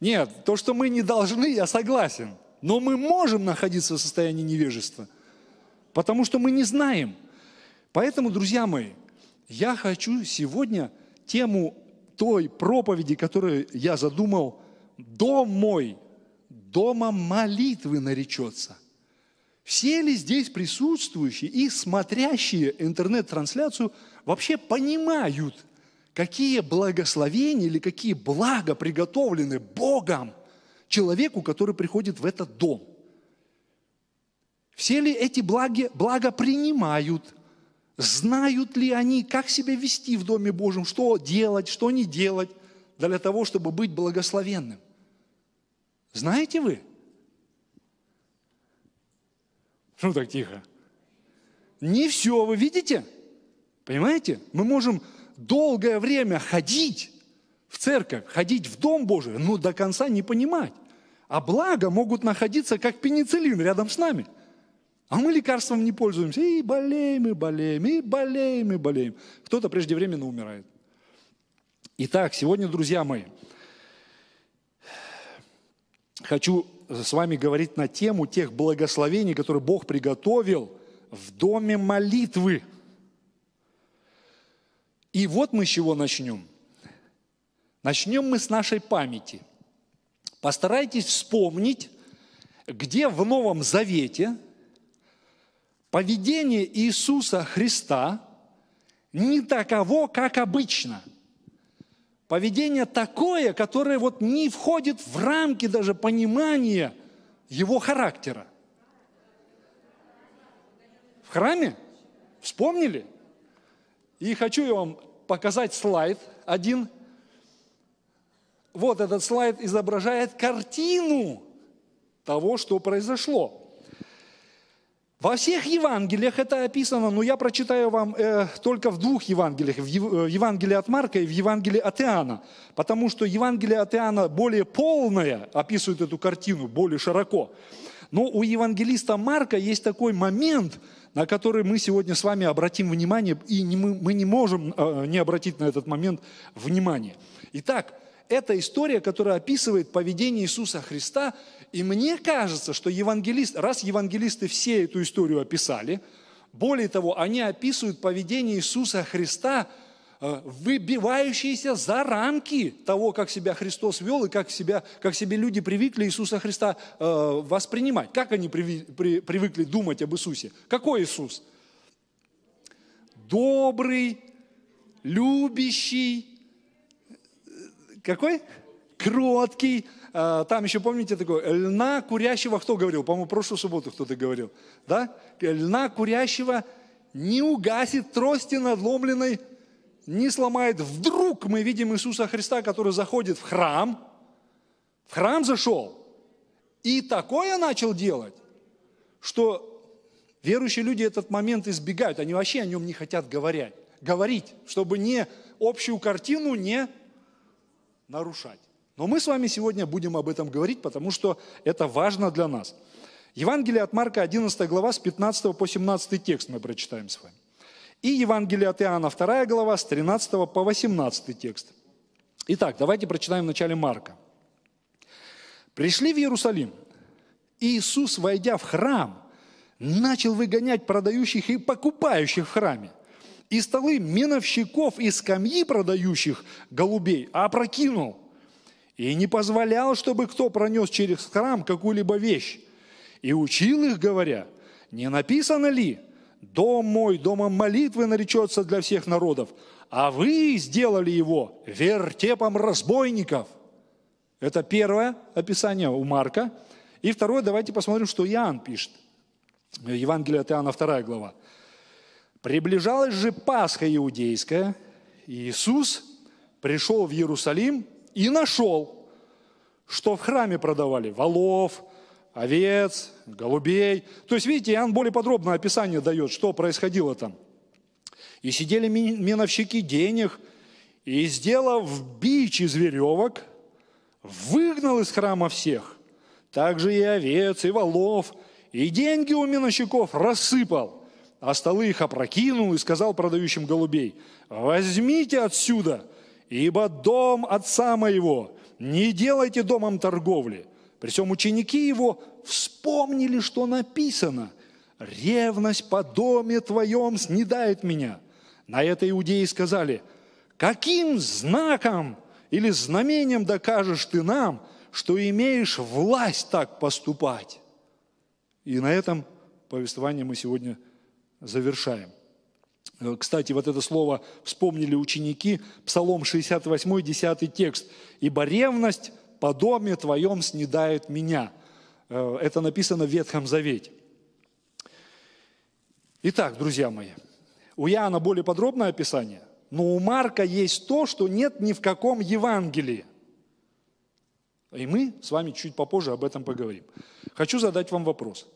Нет, то, что мы не должны, я согласен. Но мы можем находиться в состоянии невежества, потому что мы не знаем. Поэтому, друзья мои, я хочу сегодня тему той проповеди, которую я задумал, «Дом мой, домом молитвы наречется». Все ли здесь присутствующие и смотрящие интернет-трансляцию вообще понимают, какие благословения или какие блага приготовлены Богом человеку, который приходит в этот дом. Все ли эти благи, блага принимают? Знают ли они, как себя вести в Доме Божьем, что делать, что не делать, для того, чтобы быть благословенным? Знаете вы? Ну так тихо? Не все, вы видите? Понимаете? Мы можем долгое время ходить в церковь, ходить в Дом Божий, но ну, до конца не понимать. А благо могут находиться как пенициллин рядом с нами. А мы лекарством не пользуемся. И болеем, и болеем, и болеем, и болеем. Кто-то преждевременно умирает. Итак, сегодня, друзья мои, хочу с вами говорить на тему тех благословений, которые Бог приготовил в доме молитвы – и вот мы с чего начнем. Начнем мы с нашей памяти. Постарайтесь вспомнить, где в Новом Завете поведение Иисуса Христа не таково, как обычно. Поведение такое, которое вот не входит в рамки даже понимания его характера. В храме? Вспомнили? И хочу я вам показать слайд один. Вот этот слайд изображает картину того, что произошло. Во всех Евангелиях это описано, но я прочитаю вам э, только в двух Евангелиях, в, в э, Евангелии от Марка и в Евангелии от Иоанна, потому что Евангелие от Иоанна более полное описывает эту картину, более широко. Но у евангелиста Марка есть такой момент – на который мы сегодня с вами обратим внимание, и мы, не можем э, не обратить на этот момент внимание. Итак, это история, которая описывает поведение Иисуса Христа, и мне кажется, что евангелист, раз евангелисты все эту историю описали, более того, они описывают поведение Иисуса Христа – Э, выбивающиеся за рамки того, как себя Христос вел и как, себя, как себе люди привыкли Иисуса Христа э, воспринимать. Как они приви, при, привыкли думать об Иисусе? Какой Иисус? Добрый, любящий, э, какой? Кроткий. Э, там еще, помните, такой льна курящего, кто говорил? По-моему, прошлую субботу кто-то говорил. Да? Льна курящего не угасит трости надломленной не сломает. Вдруг мы видим Иисуса Христа, который заходит в храм, в храм зашел, и такое начал делать, что верующие люди этот момент избегают, они вообще о нем не хотят говорить, говорить чтобы не общую картину не нарушать. Но мы с вами сегодня будем об этом говорить, потому что это важно для нас. Евангелие от Марка, 11 глава, с 15 по 17 текст мы прочитаем с вами и Евангелие от Иоанна, 2 глава, с 13 по 18 текст. Итак, давайте прочитаем в начале Марка. «Пришли в Иерусалим, и Иисус, войдя в храм, начал выгонять продающих и покупающих в храме, и столы миновщиков и скамьи продающих голубей опрокинул, и не позволял, чтобы кто пронес через храм какую-либо вещь, и учил их, говоря, не написано ли – Дом мой, домом молитвы наречется для всех народов, а вы сделали его вертепом разбойников. Это первое описание у Марка. И второе, давайте посмотрим, что Иоанн пишет. Евангелие от Иоанна, 2 глава. «Приближалась же Пасха Иудейская, и Иисус пришел в Иерусалим и нашел, что в храме продавали волов, овец, голубей. То есть, видите, Иоанн более подробное описание дает, что происходило там. И сидели миновщики денег, и, сделав бич из веревок, выгнал из храма всех, также и овец, и волов, и деньги у миновщиков рассыпал, а столы их опрокинул и сказал продающим голубей, «Возьмите отсюда, ибо дом отца моего, не делайте домом торговли». Причем ученики его вспомнили, что написано. «Ревность по доме твоем снедает меня». На это иудеи сказали, «Каким знаком или знамением докажешь ты нам, что имеешь власть так поступать?» И на этом повествование мы сегодня завершаем. Э, кстати, вот это слово вспомнили ученики, Псалом 68, 10 текст. «Ибо ревность доме твоем снедают меня». Э, это написано в Ветхом Завете. Итак, друзья мои, у Иоанна более подробное описание, но у Марка есть то, что нет ни в каком Евангелии. И мы с вами чуть попозже об этом поговорим. Хочу задать вам вопрос.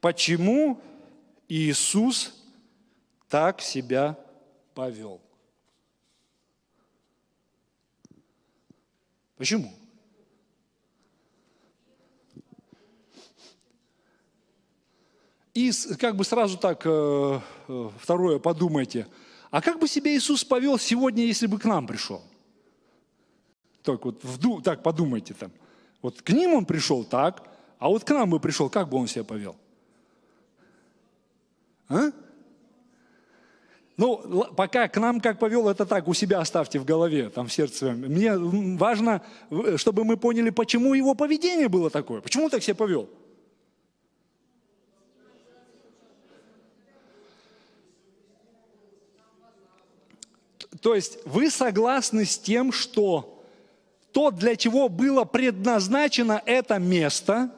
Почему Иисус так себя повел? Почему? И как бы сразу так, э, э, второе, подумайте, а как бы себя Иисус повел сегодня, если бы к нам пришел? Так вот, вду, так подумайте там. Вот к ним он пришел так, а вот к нам бы пришел, как бы он себя повел? А? Ну, пока к нам как повел, это так, у себя оставьте в голове, там в сердце. Мне важно, чтобы мы поняли, почему его поведение было такое, почему он так себя повел. То есть вы согласны с тем, что то, для чего было предназначено это место,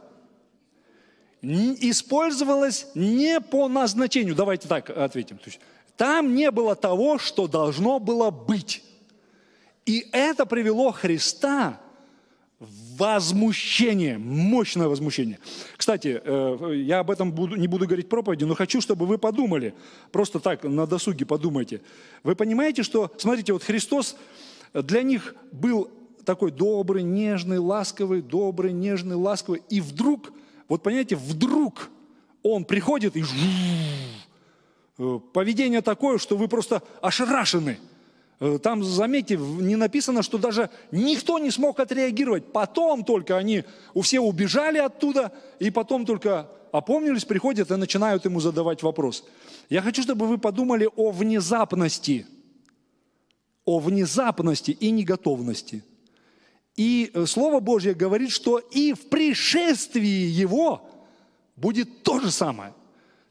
использовалось не по назначению. Давайте так ответим. То есть, там не было того, что должно было быть. И это привело Христа возмущение, мощное возмущение. Кстати, э, я об этом буду, не буду говорить проповеди, но хочу, чтобы вы подумали, просто так на досуге подумайте. Вы понимаете, что, смотрите, вот Христос для них был такой добрый, нежный, ласковый, добрый, нежный, ласковый, и вдруг, вот понимаете, вдруг он приходит и э, поведение такое, что вы просто ошарашены – Э, там, заметьте, не написано, что даже никто не смог отреагировать. Потом только они все убежали оттуда, и потом только опомнились, приходят и начинают ему задавать вопрос. Я хочу, чтобы вы подумали о внезапности, о внезапности и неготовности. И э, Слово Божье говорит, что и в пришествии Его будет то же самое.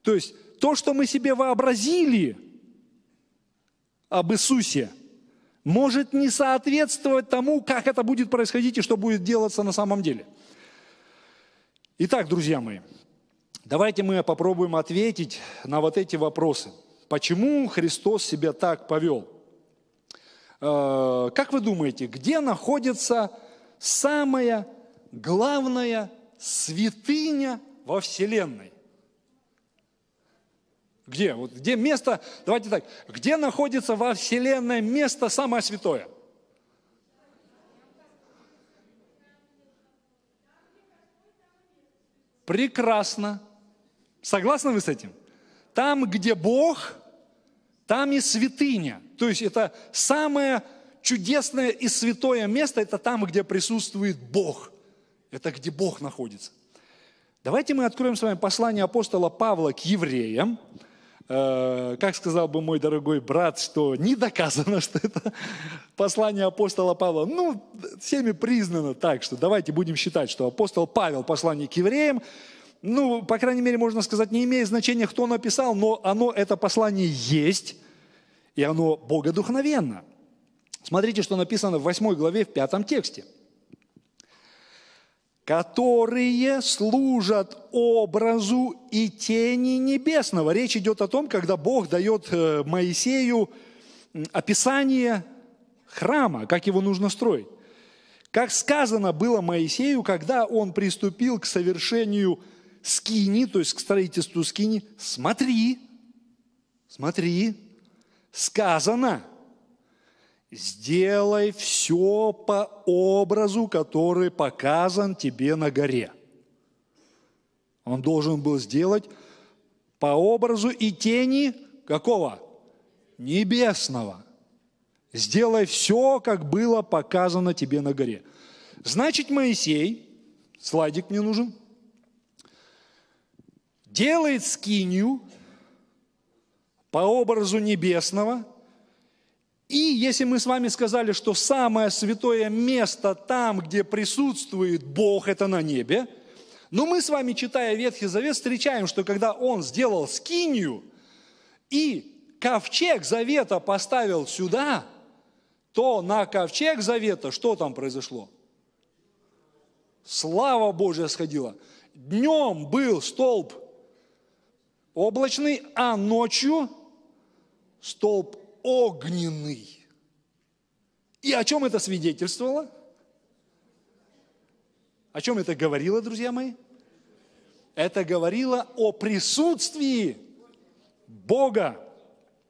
То есть то, что мы себе вообразили – об Иисусе, может не соответствовать тому, как это будет происходить и что будет делаться на самом деле. Итак, друзья мои, давайте мы попробуем ответить на вот эти вопросы. Почему Христос себя так повел? Э, как вы думаете, где находится самая главная святыня во Вселенной? Где? Вот где место, давайте так, где находится во Вселенной место самое святое? Прекрасно. Согласны вы с этим? Там, где Бог, там и святыня. То есть это самое чудесное и святое место, это там, где присутствует Бог. Это где Бог находится. Давайте мы откроем с вами послание апостола Павла к евреям, Э, как сказал бы мой дорогой брат, что не доказано, [LAUGHS] что это послание апостола Павла. Ну, всеми признано так, что давайте будем считать, что апостол Павел послание к евреям, ну, по крайней мере, можно сказать, не имеет значения, кто написал, но оно, это послание есть, и оно богодухновенно. Смотрите, что написано в 8 главе, в 5 тексте – которые служат образу и тени небесного. Речь идет о том, когда Бог дает э, Моисею описание храма, как его нужно строить. Как сказано было Моисею, когда он приступил к совершению скини, то есть к строительству скини, смотри, смотри, сказано – сделай все по образу, который показан тебе на горе. Он должен был сделать по образу и тени какого? Небесного. Сделай все, как было показано тебе на горе. Значит, Моисей, слайдик мне нужен, делает скинью по образу небесного – и если мы с вами сказали, что самое святое место там, где присутствует Бог, это на небе, но мы с вами, читая Ветхий Завет, встречаем, что когда Он сделал скинью и ковчег завета поставил сюда, то на ковчег завета что там произошло? Слава Божья сходила. Днем был столб облачный, а ночью столб огненный. И о чем это свидетельствовало? О чем это говорило, друзья мои? Это говорило о присутствии Бога,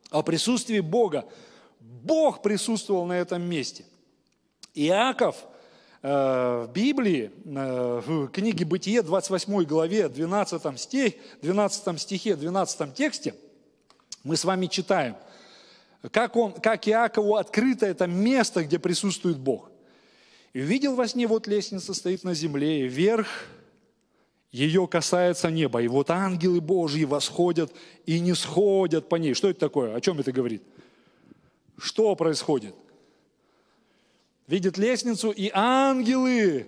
о присутствии Бога. Бог присутствовал на этом месте. Иаков э, в Библии, э, в книге Бытие, 28 главе, 12 стих, 12 стихе, 12 тексте, мы с вами читаем как, он, как Иакову открыто это место, где присутствует Бог. И увидел во сне, вот лестница стоит на земле, и вверх ее касается неба, и вот ангелы Божьи восходят и не сходят по ней. Что это такое? О чем это говорит? Что происходит? Видит лестницу, и ангелы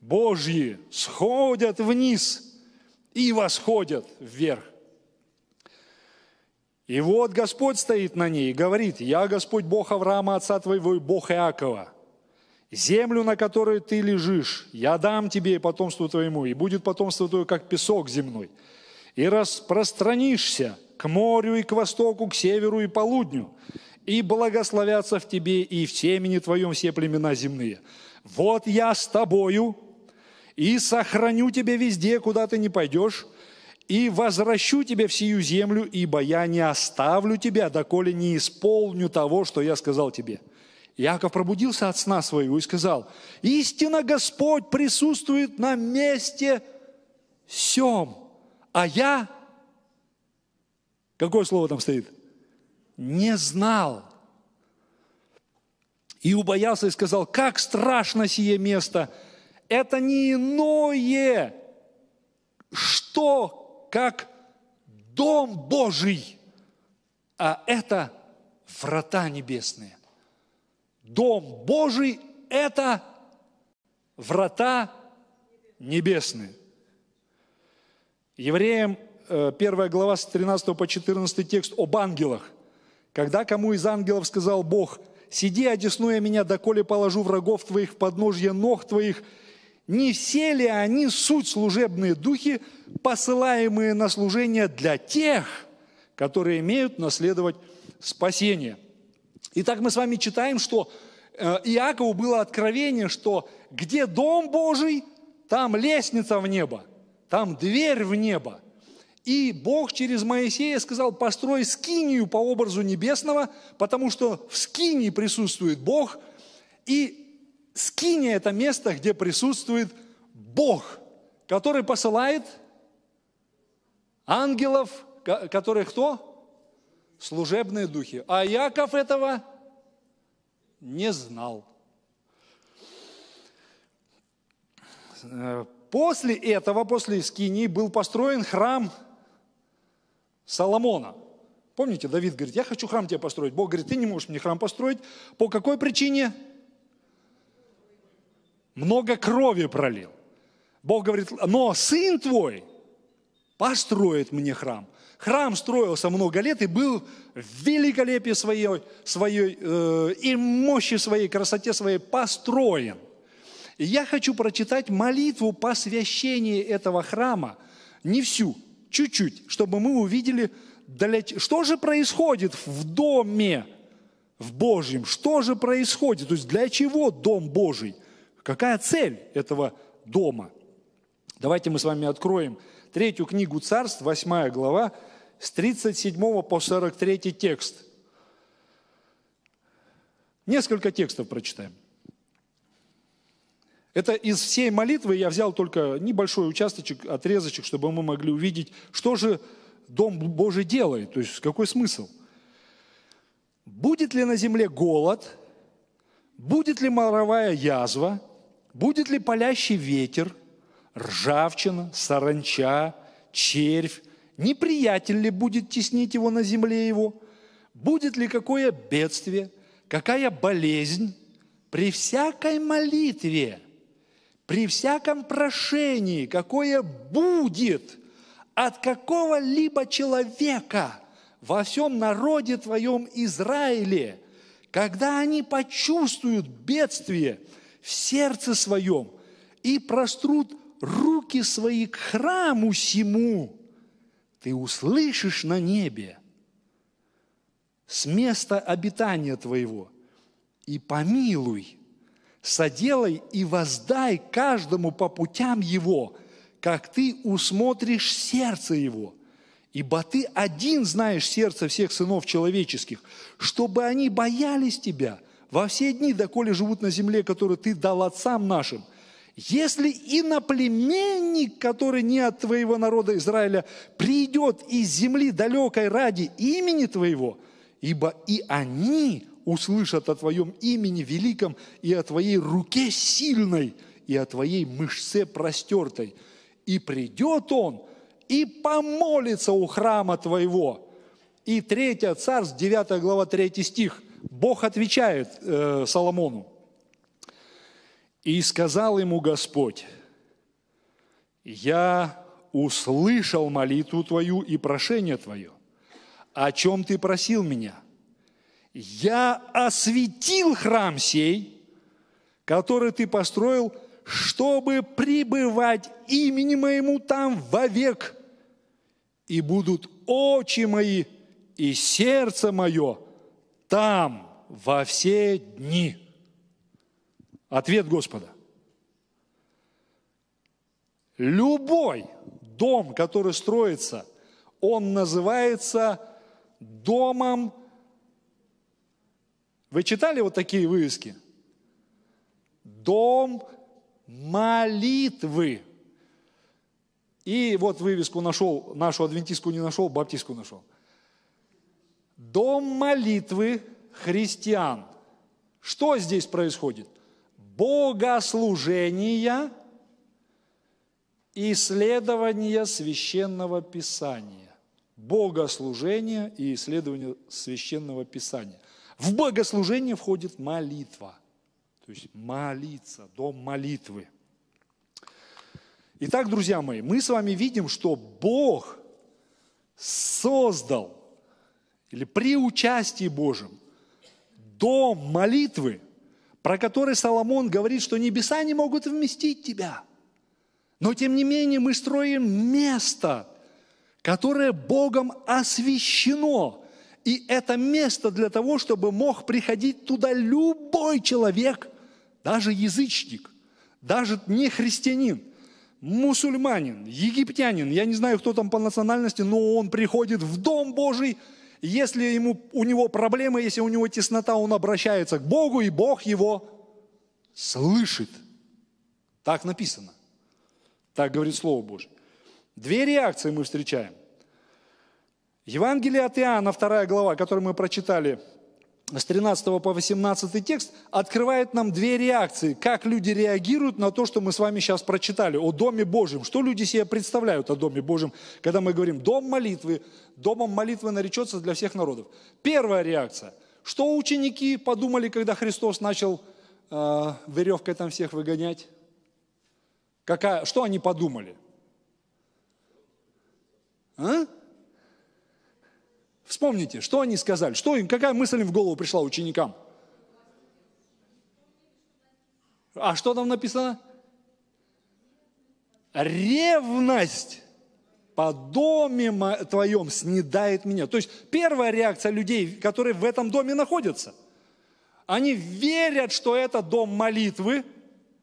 Божьи сходят вниз и восходят вверх. И вот Господь стоит на ней и говорит, «Я Господь Бог Авраама, отца твоего и Бог Иакова. Землю, на которой ты лежишь, я дам тебе и потомству твоему, и будет потомство твое, как песок земной. И распространишься к морю и к востоку, к северу и полудню, и благословятся в тебе и в семени твоем все племена земные. Вот я с тобою, и сохраню тебя везде, куда ты не пойдешь, и возвращу тебя в сию землю, ибо я не оставлю тебя, доколе не исполню того, что я сказал тебе». Иаков пробудился от сна своего и сказал, истинно Господь присутствует на месте сем, а я...» Какое слово там стоит? «Не знал». И убоялся и сказал, «Как страшно сие место! Это не иное, что как дом Божий, а это врата небесные. Дом Божий – это врата небесные. Евреям 1 э, глава с 13 по 14 текст об ангелах. «Когда кому из ангелов сказал Бог, «Сиди, одеснуя меня, доколе положу врагов твоих в подножье ног твоих, не все ли они суть служебные духи, посылаемые на служение для тех, которые имеют наследовать спасение. Итак, мы с вами читаем, что э, Иакову было откровение, что где дом Божий, там лестница в небо, там дверь в небо. И Бог через Моисея сказал, построй скинию по образу небесного, потому что в скинии присутствует Бог, и Скиния – это место, где присутствует Бог, который посылает ангелов, которые кто? Служебные духи. А Яков этого не знал. Э, после этого, после Скинии, был построен храм Соломона. Помните, Давид говорит, я хочу храм тебе построить. Бог говорит, ты не можешь мне храм построить. По какой причине? много крови пролил. Бог говорит, но сын твой построит мне храм. Храм строился много лет и был в великолепии своей, своей э, и мощи своей, красоте своей построен. И я хочу прочитать молитву посвящения этого храма, не всю, чуть-чуть, чтобы мы увидели, что же происходит в доме в Божьем, что же происходит, то есть для чего дом Божий – Какая цель этого дома? Давайте мы с вами откроем третью книгу Царств, восьмая глава, с 37 по 43 текст. Несколько текстов прочитаем. Это из всей молитвы я взял только небольшой участочек, отрезочек, чтобы мы могли увидеть, что же Дом Божий делает, то есть какой смысл. Будет ли на земле голод, будет ли моровая язва – Будет ли палящий ветер, ржавчина, саранча, червь, неприятель ли будет теснить его на земле его? Будет ли какое бедствие, какая болезнь? При всякой молитве, при всяком прошении, какое будет от какого-либо человека во всем народе твоем Израиле, когда они почувствуют бедствие – в сердце своем и прострут руки свои к храму сему, ты услышишь на небе с места обитания твоего и помилуй, соделай и воздай каждому по путям его, как ты усмотришь сердце его – Ибо ты один знаешь сердце всех сынов человеческих, чтобы они боялись тебя во все дни, доколе живут на земле, которую ты дал отцам нашим. Если иноплеменник, который не от твоего народа Израиля, придет из земли далекой ради имени твоего, ибо и они услышат о твоем имени великом и о твоей руке сильной, и о твоей мышце простертой. И придет он, и помолится у храма твоего. И 3 Царств, 9 глава, 3 стих – Бог отвечает э, Соломону. И сказал ему Господь, я услышал молитву твою и прошение твое, о чем ты просил меня. Я осветил храм сей, который ты построил, чтобы пребывать имени моему там вовек. И будут очи мои и сердце мое – там во все дни. Ответ Господа. Любой дом, который строится, он называется домом. Вы читали вот такие вывески? Дом молитвы. И вот вывеску нашел, нашу адвентистскую не нашел, баптистскую нашел – Дом молитвы христиан. Что здесь происходит? Богослужение и исследование священного писания. Богослужение и исследование священного писания. В богослужение входит молитва. То есть молиться, дом молитвы. Итак, друзья мои, мы с вами видим, что Бог создал или при участии Божьем, дом молитвы, про который Соломон говорит, что небеса не могут вместить тебя. Но тем не менее мы строим место, которое Богом освящено. И это место для того, чтобы мог приходить туда любой человек, даже язычник, даже не христианин, мусульманин, египтянин, я не знаю, кто там по национальности, но он приходит в Дом Божий – если ему, у него проблемы, если у него теснота, он обращается к Богу, и Бог его слышит. Так написано. Так говорит Слово Божье. Две реакции мы встречаем. Евангелие от Иоанна, вторая глава, которую мы прочитали с 13 по 18 текст открывает нам две реакции, как люди реагируют на то, что мы с вами сейчас прочитали, о Доме Божьем. Что люди себе представляют о Доме Божьем, когда мы говорим «дом молитвы», «домом молитвы наречется для всех народов». Первая реакция. Что ученики подумали, когда Христос начал э, веревкой там всех выгонять? Какая, что они подумали? А? Вспомните, что они сказали, что им, какая мысль им в голову пришла ученикам? А что там написано? Ревность по доме твоем снедает меня. То есть первая реакция людей, которые в этом доме находятся. Они верят, что это дом молитвы,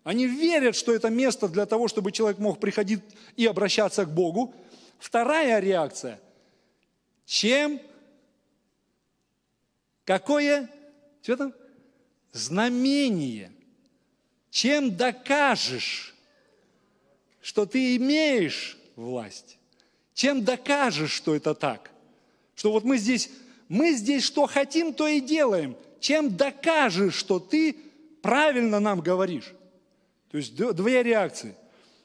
они верят, что это место для того, чтобы человек мог приходить и обращаться к Богу. Вторая реакция. Чем Какое? Что там? Знамение. Чем докажешь, что ты имеешь власть? Чем докажешь, что это так? Что вот мы здесь, мы здесь что хотим, то и делаем. Чем докажешь, что ты правильно нам говоришь? То есть две реакции.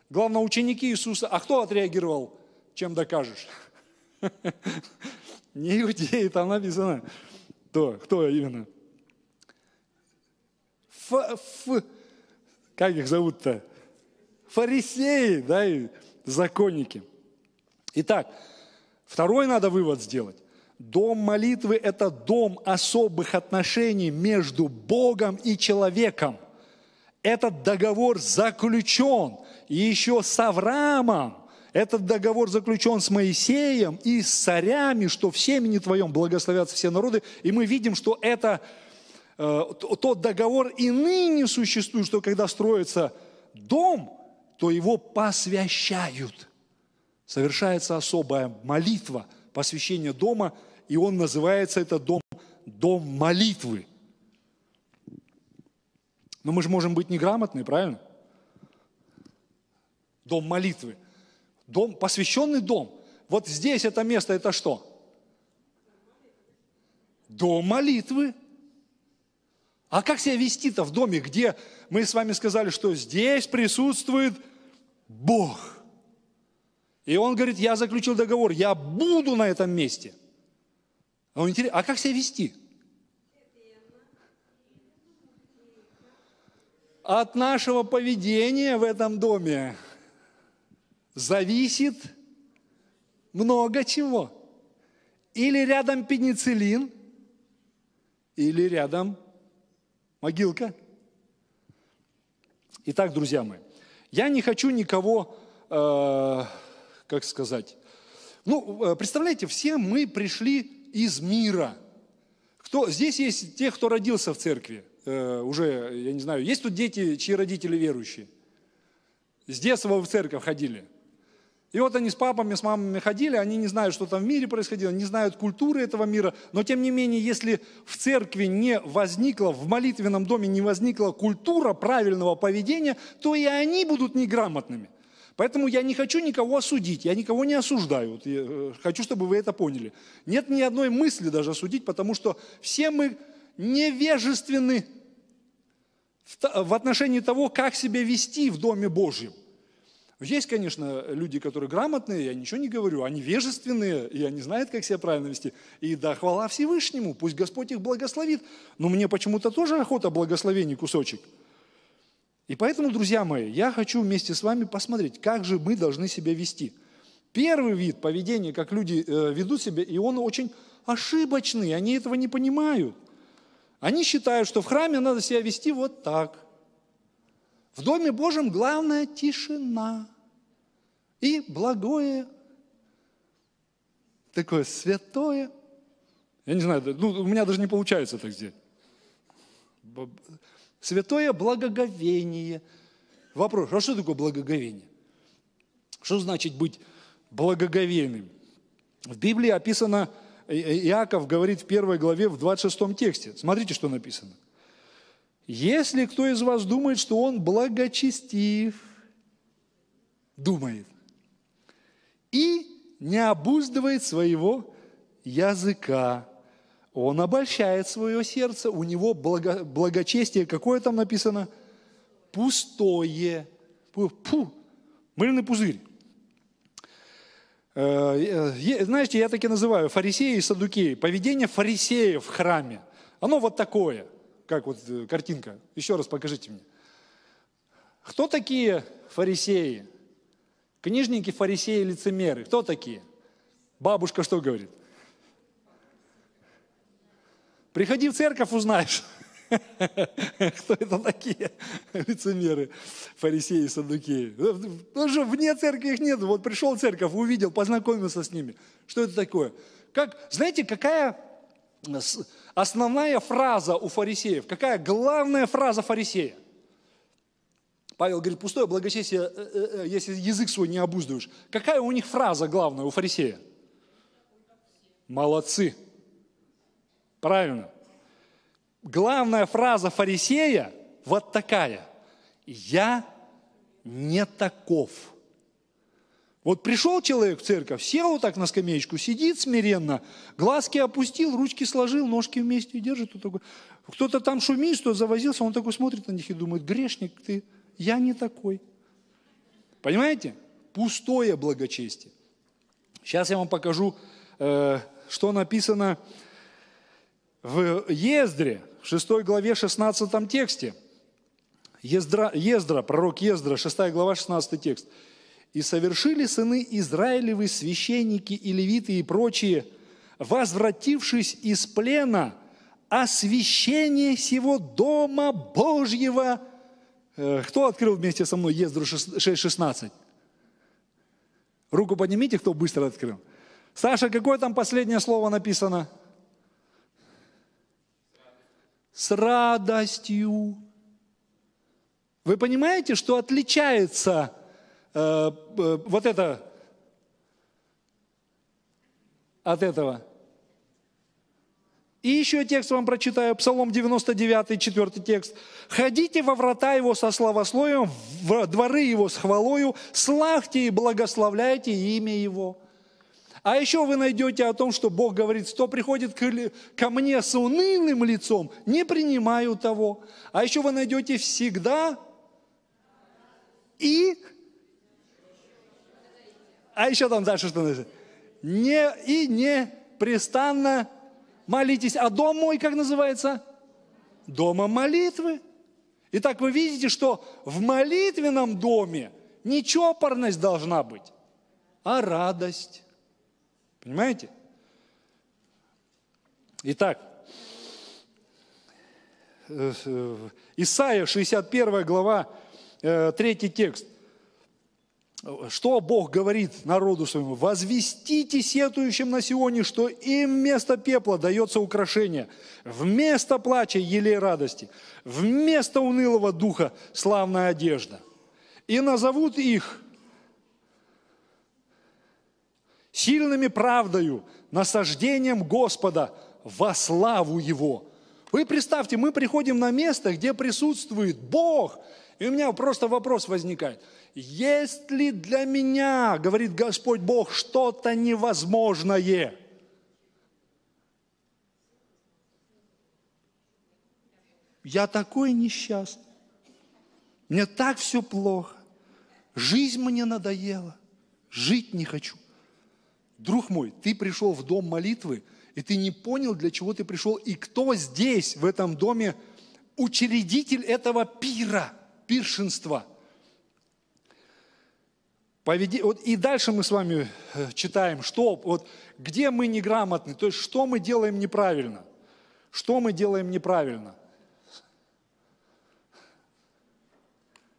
Главное, ученики Иисуса. А кто отреагировал? Чем докажешь? [LAUGHS] Не иудеи, там написано. Кто? Кто именно? Ф, ф, как их зовут-то? Фарисеи, да, и законники. Итак, второй надо вывод сделать. Дом молитвы – это дом особых отношений между Богом и человеком. Этот договор заключен еще с Авраамом. Этот договор заключен с Моисеем и с царями, что в семени твоем благословятся все народы. И мы видим, что это э, тот договор и ныне существует, что когда строится дом, то его посвящают. Совершается особая молитва посвящения дома, и он называется это дом, дом молитвы. Но мы же можем быть неграмотны, правильно? Дом молитвы – Дом, посвященный дом. Вот здесь это место, это что? Дом молитвы. А как себя вести-то в доме, где мы с вами сказали, что здесь присутствует Бог? И он говорит, я заключил договор, я буду на этом месте. А, он, а как себя вести? От нашего поведения в этом доме зависит много чего. Или рядом пенициллин, или рядом могилка. Итак, друзья мои, я не хочу никого, э, как сказать, ну, э, представляете, все мы пришли из мира. Кто, здесь есть те, кто родился в церкви, э, уже, я не знаю, есть тут дети, чьи родители верующие? С детства в церковь ходили – и вот они с папами, с мамами ходили, они не знают, что там в мире происходило, не знают культуры этого мира, но тем не менее, если в церкви не возникла, в молитвенном доме не возникла культура правильного поведения, то и они будут неграмотными. Поэтому я не хочу никого осудить, я никого не осуждаю. Вот я э, хочу, чтобы вы это поняли. Нет ни одной мысли даже осудить, потому что все мы невежественны в отношении того, как себя вести в Доме Божьем. Есть, конечно, люди, которые грамотные, я ничего не говорю, они вежественные, и они знают, как себя правильно вести. И да, хвала Всевышнему, пусть Господь их благословит. Но мне почему-то тоже охота благословений кусочек. И поэтому, друзья мои, я хочу вместе с вами посмотреть, как же мы должны себя вести. Первый вид поведения, как люди э, ведут себя, и он очень ошибочный, они этого не понимают. Они считают, что в храме надо себя вести вот так – в Доме Божьем главное тишина и благое, такое святое. Я не знаю, ну, у меня даже не получается так сделать. Святое благоговение. Вопрос, а что такое благоговение? Что значит быть благоговейным? В Библии описано, Иаков говорит в первой главе, в 26 тексте. Смотрите, что написано – если кто из вас думает, что он благочестив, думает, и не обуздывает своего языка, он обольщает свое сердце, у него благо, благочестие, какое там написано? Пустое. Пу, мыльный пузырь. Э, э, знаете, я так и называю фарисеи и садуки. Поведение фарисеев в храме. Оно вот такое как вот э, картинка. Еще раз покажите мне. Кто такие фарисеи? Книжники, фарисеи, лицемеры. Кто такие? Бабушка что говорит? Приходи в церковь, узнаешь. [LAUGHS] Кто это такие [LAUGHS] лицемеры, фарисеи, садуки? Ну Тоже вне церкви их нет. Вот пришел в церковь, увидел, познакомился с ними. Что это такое? Как, знаете, какая основная фраза у фарисеев, какая главная фраза фарисея? Павел говорит, пустое благочестие, э, э, э, если язык свой не обуздываешь. Какая у них фраза главная у фарисея? Молодцы. Правильно. Главная фраза фарисея вот такая. Я не таков. Вот пришел человек в церковь, сел вот так на скамеечку, сидит смиренно, глазки опустил, ручки сложил, ножки вместе держит. Кто-то там шумит, что завозился, он такой смотрит на них и думает, грешник ты, я не такой. Понимаете? Пустое благочестие. Сейчас я вам покажу, э, что написано в Ездре, в 6 главе 16 тексте. Ездра, Ездра, пророк Ездра, 6 глава, 16 текст. И совершили сыны Израилевы, священники и левиты и прочие, возвратившись из плена, освящение всего Дома Божьего. Э, кто открыл вместе со мной Ездру 6.16? Руку поднимите, кто быстро открыл. Саша, какое там последнее слово написано? С радостью. Вы понимаете, что отличается Э, э, вот это от этого. И еще текст вам прочитаю, Псалом 99, 4 текст. «Ходите во врата его со славословием, в дворы его с хвалою, славьте и благословляйте имя его». А еще вы найдете о том, что Бог говорит, кто приходит ко мне с унылым лицом, не принимаю того. А еще вы найдете всегда и а еще там дальше что написано? Не, и не престанно молитесь. А дом мой, как называется? Дома молитвы. Итак, вы видите, что в молитвенном доме не чопорность должна быть, а радость. Понимаете? Итак, э, э, Исаия, 61 глава, 3 э, текст что Бог говорит народу своему? «Возвестите сетующим на Сионе, что им вместо пепла дается украшение, вместо плача елей радости, вместо унылого духа славная одежда. И назовут их сильными правдою, насаждением Господа во славу Его». Вы представьте, мы приходим на место, где присутствует Бог, и у меня просто вопрос возникает – есть ли для меня, говорит Господь Бог, что-то невозможное? Я такой несчастный. Мне так все плохо. Жизнь мне надоела. Жить не хочу. Друг мой, ты пришел в дом молитвы, и ты не понял, для чего ты пришел, и кто здесь, в этом доме, учредитель этого пира, пиршенства. Поведи... Вот, и дальше мы с вами э, читаем, что, вот, где мы неграмотны, то есть что мы делаем неправильно. Что мы делаем неправильно?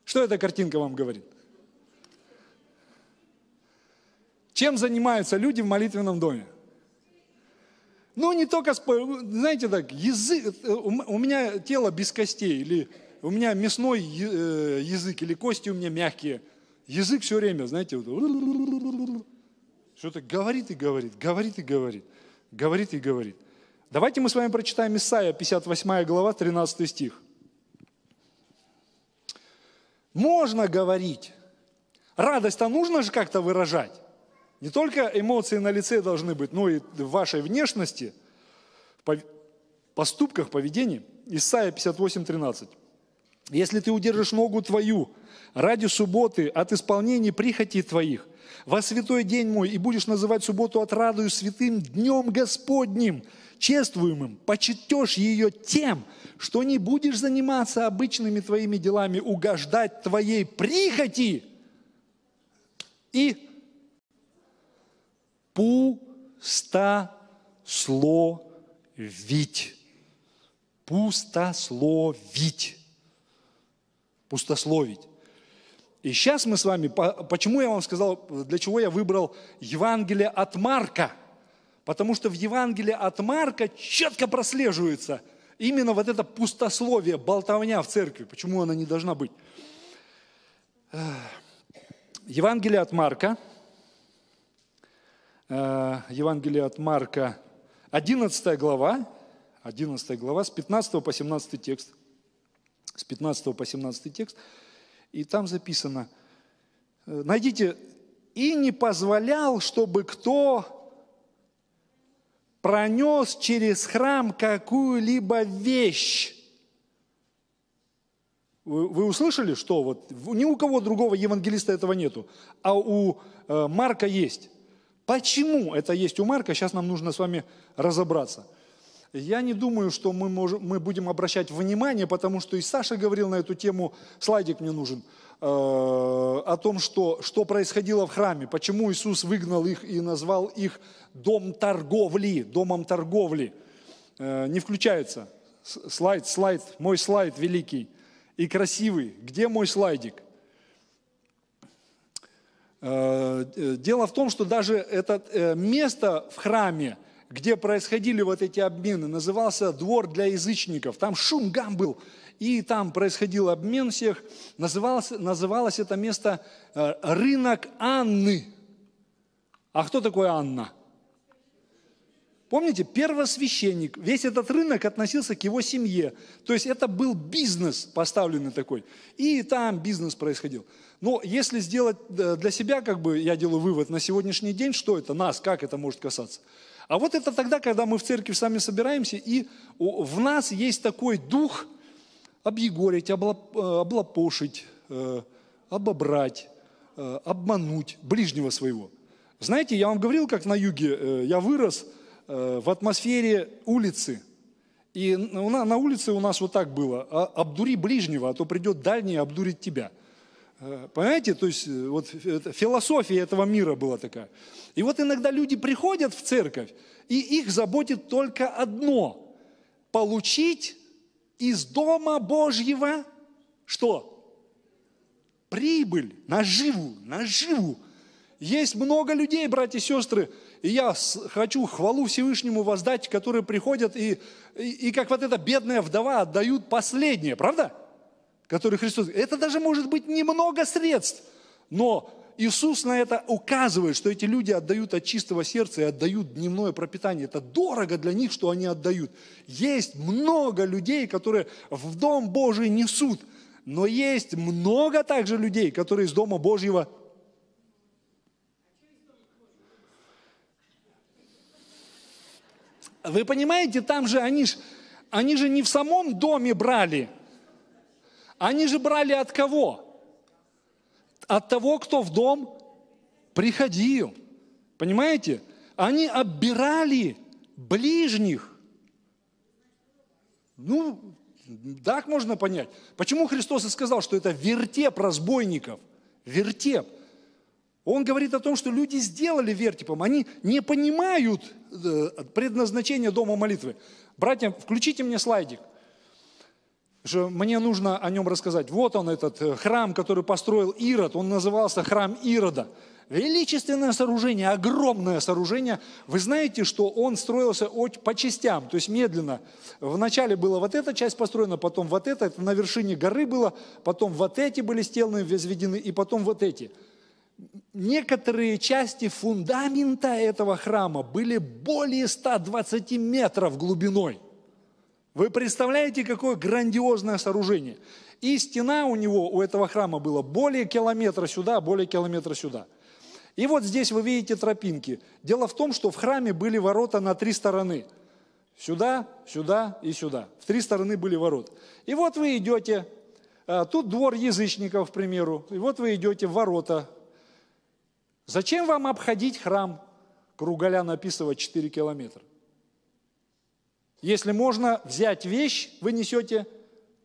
Что эта картинка вам говорит? Чем занимаются люди в молитвенном доме? Ну, не только, ну, знаете так, язык, э, у меня тело без костей, или у меня мясной э, язык, или кости у меня мягкие – Язык все время, знаете, вот, что-то говорит и говорит, говорит и говорит, говорит и говорит. Давайте мы с вами прочитаем Исаия, 58 глава, 13 стих. Можно говорить. Радость-то нужно же как-то выражать. Не только эмоции на лице должны быть, но и в вашей внешности, в поступках, поведении. Исайя 58, 13. «Если ты удержишь ногу твою ради субботы от исполнения прихоти твоих, во святой день мой, и будешь называть субботу от отрадою святым днем Господним, чествуемым, почетешь ее тем, что не будешь заниматься обычными твоими делами, угождать твоей прихоти и пустословить. Пустословить. Пустословить. И сейчас мы с вами, почему я вам сказал, для чего я выбрал Евангелие от Марка? Потому что в Евангелии от Марка четко прослеживается именно вот это пустословие, болтовня в церкви. Почему она не должна быть? Евангелие от Марка, э, Евангелие от Марка, 11 глава, 11 глава, с 15 по 17 текст. С 15 по 17 текст – и там записано, э, найдите, и не позволял, чтобы кто пронес через храм какую-либо вещь. Вы, вы услышали, что вот ни у кого другого евангелиста этого нету, а у э, Марка есть. Почему это есть у Марка? Сейчас нам нужно с вами разобраться – я не думаю, что мы, можем, мы будем обращать внимание, потому что и Саша говорил на эту тему, слайдик мне нужен, э, о том, что, что происходило в храме, почему Иисус выгнал их и назвал их дом торговли, домом торговли. Э, не включается. Слайд, слайд, мой слайд великий и красивый. Где мой слайдик? Э, э дело в том, что даже это э, место в храме – где происходили вот эти обмены, назывался «Двор для язычников». Там шум, гам был, и там происходил обмен всех. Называлось, называлось это место э, «Рынок Анны». А кто такой Анна? Помните, первосвященник, весь этот рынок относился к его семье. То есть это был бизнес поставленный такой. И там бизнес происходил. Но если сделать э, для себя, как бы я делаю вывод на сегодняшний день, что это нас, как это может касаться – а вот это тогда, когда мы в церкви сами собираемся, и в нас есть такой дух объегорить, э, облапошить, э, обобрать, э, обмануть ближнего своего. Знаете, я вам говорил, как на юге я вырос в атмосфере улицы. И на улице у нас вот так было. «А, обдури ближнего, а то придет дальний и обдурит тебя – Э, понимаете, то есть э, вот философия этого мира была такая. И вот иногда люди приходят в церковь, и их заботит только одно – получить из Дома Божьего что? Прибыль, наживу, наживу. Есть много людей, братья и сестры, и я хочу хвалу Всевышнему воздать, которые приходят и, и, и как вот эта бедная вдова отдают последнее, правда? который Христос... Это даже может быть немного средств, но Иисус на это указывает, что эти люди отдают от чистого сердца и отдают дневное пропитание. Это дорого для них, что они отдают. Есть много людей, которые в Дом Божий несут, но есть много также людей, которые из Дома Божьего Вы понимаете, там же они, ж, они же не в самом доме брали – они же брали от кого? От того, кто в дом приходил. Понимаете? Они оббирали ближних. Ну, так можно понять. Почему Христос и сказал, что это вертеп разбойников? Вертеп. Он говорит о том, что люди сделали вертепом, они не понимают э, предназначение дома молитвы. Братья, включите мне слайдик что мне нужно о нем рассказать. Вот он, этот э, храм, который построил Ирод, он назывался храм Ирода. Величественное сооружение, огромное сооружение. Вы знаете, что он строился по частям, то есть медленно. Вначале была вот эта часть построена, потом вот эта, это на вершине горы было, потом вот эти были стены возведены, и потом вот эти. Некоторые части фундамента этого храма были более 120 метров глубиной – вы представляете, какое грандиозное сооружение? И стена у него, у этого храма была более километра сюда, более километра сюда. И вот здесь вы видите тропинки. Дело в том, что в храме были ворота на три стороны. Сюда, сюда и сюда. В три стороны были ворота. И вот вы идете, э, тут двор язычников, к примеру, и вот вы идете в ворота. Зачем вам обходить храм? Круголя написывать 4 километра. Если можно взять вещь, вы несете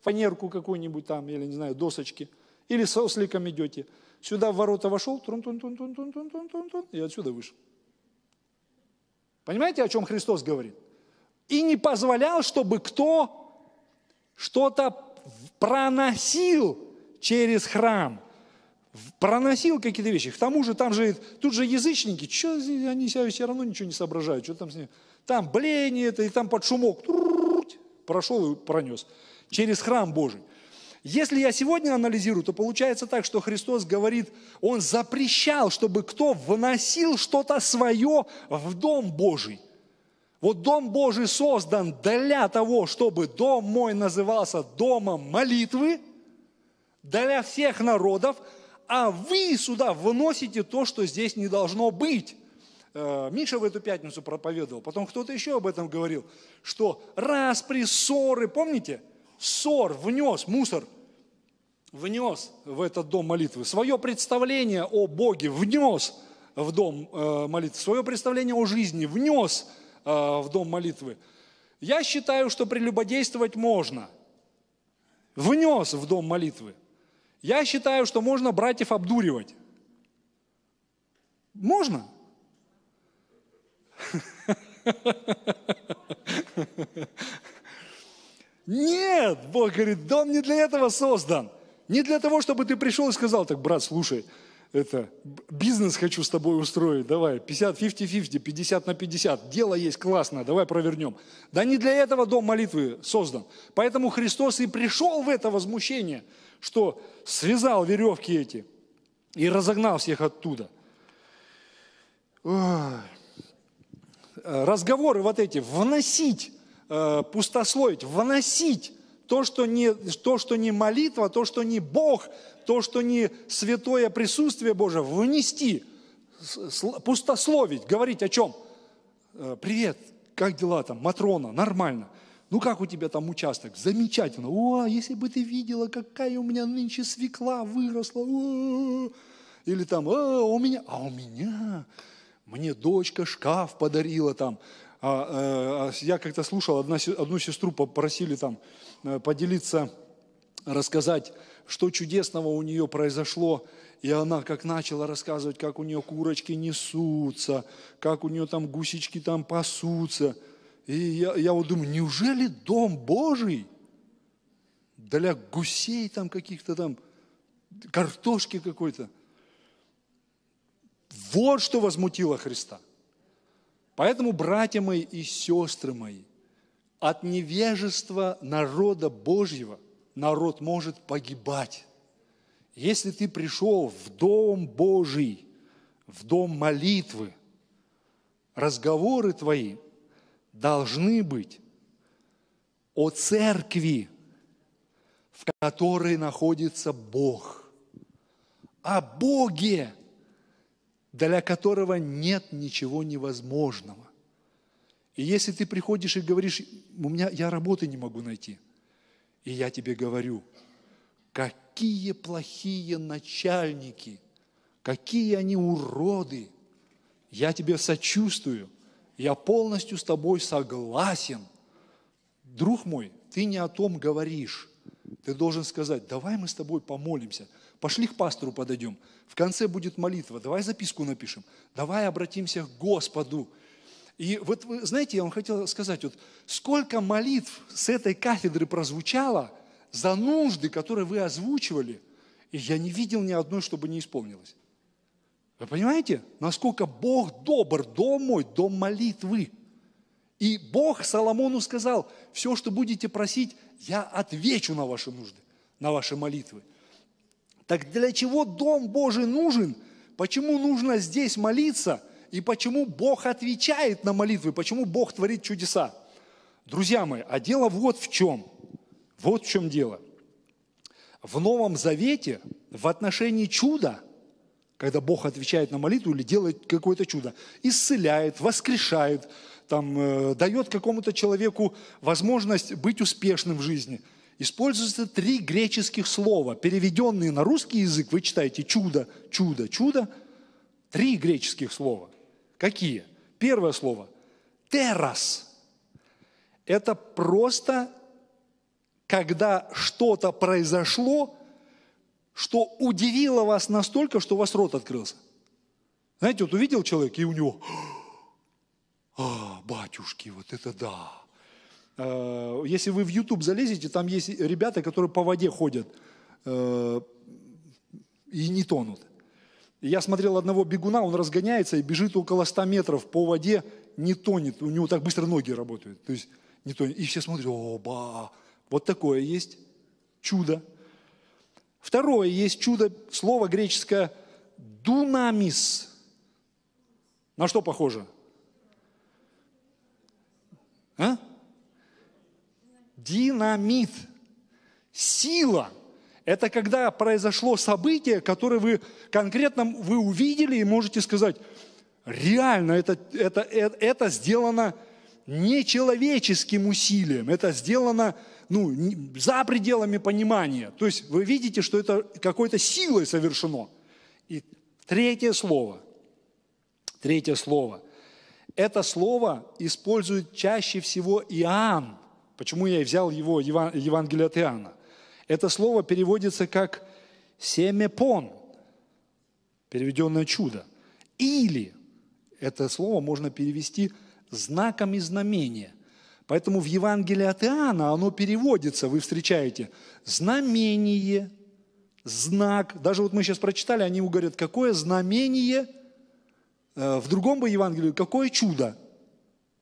фанерку какую-нибудь там, или, не знаю, досочки, или с осликом идете. Сюда в ворота вошел, трун тун тун тун тун тун тун тун тун и отсюда вышел. Понимаете, о чем Христос говорит? И не позволял, чтобы кто что-то проносил через храм, проносил какие-то вещи. К тому же там же, тут же язычники, что они все равно ничего не соображают, что там с ними. Там блеяние это, и там под шумок прошел и пронес через храм Божий. Если я сегодня анализирую, то получается так, что Христос говорит, Он запрещал, чтобы кто вносил что-то свое в Дом Божий. Вот Дом Божий создан для того, чтобы Дом мой назывался Домом молитвы для всех народов, а вы сюда вносите то, что здесь не должно быть. Э, Миша в эту пятницу проповедовал, потом кто-то еще об этом говорил, что раз при ссоры, помните, ссор внес, мусор внес в этот дом молитвы, свое представление о Боге внес в дом э, молитвы, свое представление о жизни внес э, в дом молитвы. Я считаю, что прелюбодействовать можно. Внес в дом молитвы. Я считаю, что можно братьев обдуривать. Можно. Нет, Бог говорит, дом не для этого создан. Не для того, чтобы ты пришел и сказал, так, брат, слушай, это, бизнес хочу с тобой устроить, давай, 50, 50-50, 50 на 50, дело есть классное, давай провернем. Да не для этого дом молитвы создан. Поэтому Христос и пришел в это возмущение, что связал веревки эти и разогнал всех оттуда. Ой. Э, разговоры вот эти, вносить, э, пустословить, вносить то что, не, то, что не молитва, то, что не Бог, то, что не святое присутствие Божие, вынести пустословить, говорить о чем? Э, Привет, как дела там, Матрона, нормально. Ну как у тебя там участок? Замечательно. О, а если бы ты видела, какая у меня нынче свекла выросла. О-о-о. Или там, О, а у меня, а у меня мне дочка шкаф подарила там. А, э, а, я как-то слушал, одна, одну сестру попросили там э, поделиться, рассказать, что чудесного у нее произошло. И она как начала рассказывать, как у нее курочки несутся, как у нее там гусечки там пасутся. И я, я вот думаю, неужели дом Божий для гусей там каких-то там, картошки какой-то? Вот что возмутило Христа. Поэтому, братья мои и сестры мои, от невежества народа Божьего народ может погибать. Если ты пришел в дом Божий, в дом молитвы, разговоры твои должны быть о церкви, в которой находится Бог, о Боге – для которого нет ничего невозможного. И если ты приходишь и говоришь, у меня, я работы не могу найти, и я тебе говорю, какие плохие начальники, какие они уроды, я тебе сочувствую, я полностью с тобой согласен. Друг мой, ты не о том говоришь. Ты должен сказать, давай мы с тобой помолимся – Пошли к пастору подойдем. В конце будет молитва. Давай записку напишем. Давай обратимся к Господу. И вот, вы, знаете, я вам хотел сказать, вот сколько молитв с этой кафедры прозвучало за нужды, которые вы озвучивали, и я не видел ни одной, чтобы не исполнилось. Вы понимаете, насколько Бог добр, дом мой, дом молитвы. И Бог Соломону сказал, все, что будете просить, я отвечу на ваши нужды, на ваши молитвы. Так для чего дом Божий нужен? Почему нужно здесь молиться? И почему Бог отвечает на молитвы? Почему Бог творит чудеса? Друзья мои, а дело вот в чем. Вот в чем дело. В Новом Завете в отношении чуда, когда Бог отвечает на молитву или делает какое-то чудо, исцеляет, воскрешает, там, э, дает какому-то человеку возможность быть успешным в жизни – используются три греческих слова, переведенные на русский язык, вы читаете чудо, чудо, чудо, три греческих слова. Какие? Первое слово – терас. Это просто, когда что-то произошло, что удивило вас настолько, что у вас рот открылся. Знаете, вот увидел человек, и у него, а, батюшки, вот это да. Э, если вы в YouTube залезете, там есть ребята, которые по воде ходят э, и не тонут. Я смотрел одного бегуна, он разгоняется и бежит около 100 метров по воде, не тонет, у него так быстро ноги работают, то есть не тонет. И все смотрят, оба, вот такое есть чудо. Второе есть чудо, слово греческое «дунамис». На что похоже? А? динамит. Сила – это когда произошло событие, которое вы конкретно вы увидели и можете сказать, реально это, это, это, это сделано не человеческим усилием, это сделано ну, за пределами понимания. То есть вы видите, что это какой-то силой совершено. И третье слово, третье слово, это слово использует чаще всего Иоанн Почему я и взял его Евангелие от Иоанна? Это слово переводится как «семепон», переведенное «чудо». Или это слово можно перевести «знаком и знамение». Поэтому в Евангелии от Иоанна оно переводится, вы встречаете, «знамение», «знак». Даже вот мы сейчас прочитали, они говорят, какое знамение, э, в другом бы Евангелии, какое чудо –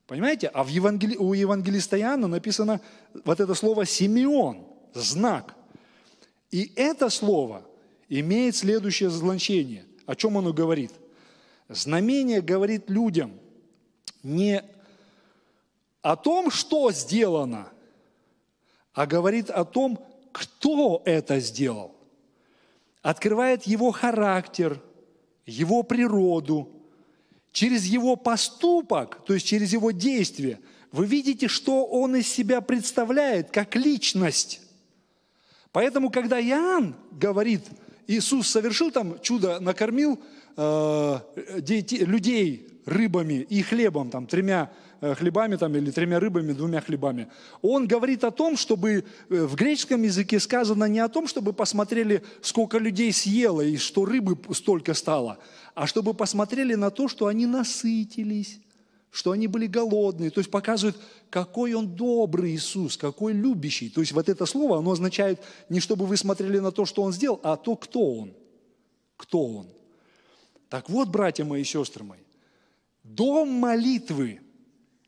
Понимаете? А в Евангели... у евангелиста Иоанна написано вот это слово «Симеон», знак. И это слово имеет следующее значение. О чем оно говорит? Знамение говорит людям не о том, что сделано, а говорит о том, кто это сделал. Открывает его характер, его природу – через его поступок, то есть через его действие, вы видите, что он из себя представляет как личность. Поэтому, когда Иоанн говорит, Иисус совершил там чудо, накормил э, детей, людей, рыбами и хлебом, там, тремя э, хлебами там, или тремя рыбами, двумя хлебами. Он говорит о том, чтобы э, в греческом языке сказано не о том, чтобы посмотрели, сколько людей съело и что рыбы столько стало, а чтобы посмотрели на то, что они насытились, что они были голодные. То есть показывает, какой он добрый Иисус, какой любящий. То есть вот это слово, оно означает не чтобы вы смотрели на то, что он сделал, а то, кто он. Кто он. Так вот, братья мои и сестры мои, Дом молитвы,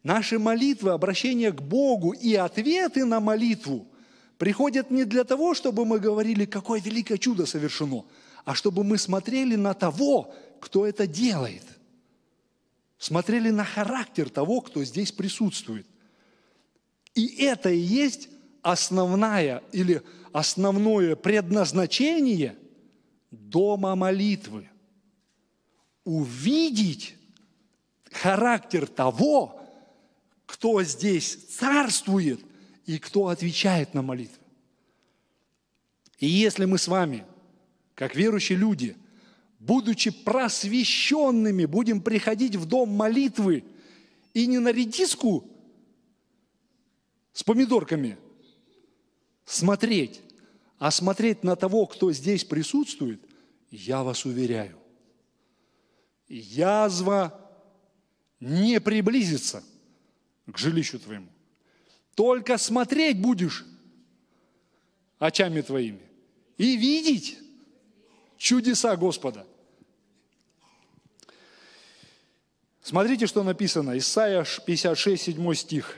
наши молитвы, обращение к Богу и ответы на молитву приходят не для того, чтобы мы говорили, какое великое чудо совершено, а чтобы мы смотрели на того, кто это делает. Смотрели на характер того, кто здесь присутствует. И это и есть основная или основное предназначение дома молитвы. Увидеть характер того, кто здесь царствует и кто отвечает на молитвы. И если мы с вами, как верующие люди, будучи просвещенными, будем приходить в дом молитвы и не на редиску с помидорками смотреть, а смотреть на того, кто здесь присутствует, я вас уверяю, язва не приблизиться к жилищу твоему. Только смотреть будешь очами твоими и видеть чудеса Господа. Смотрите, что написано. Исайя 56, 7 стих.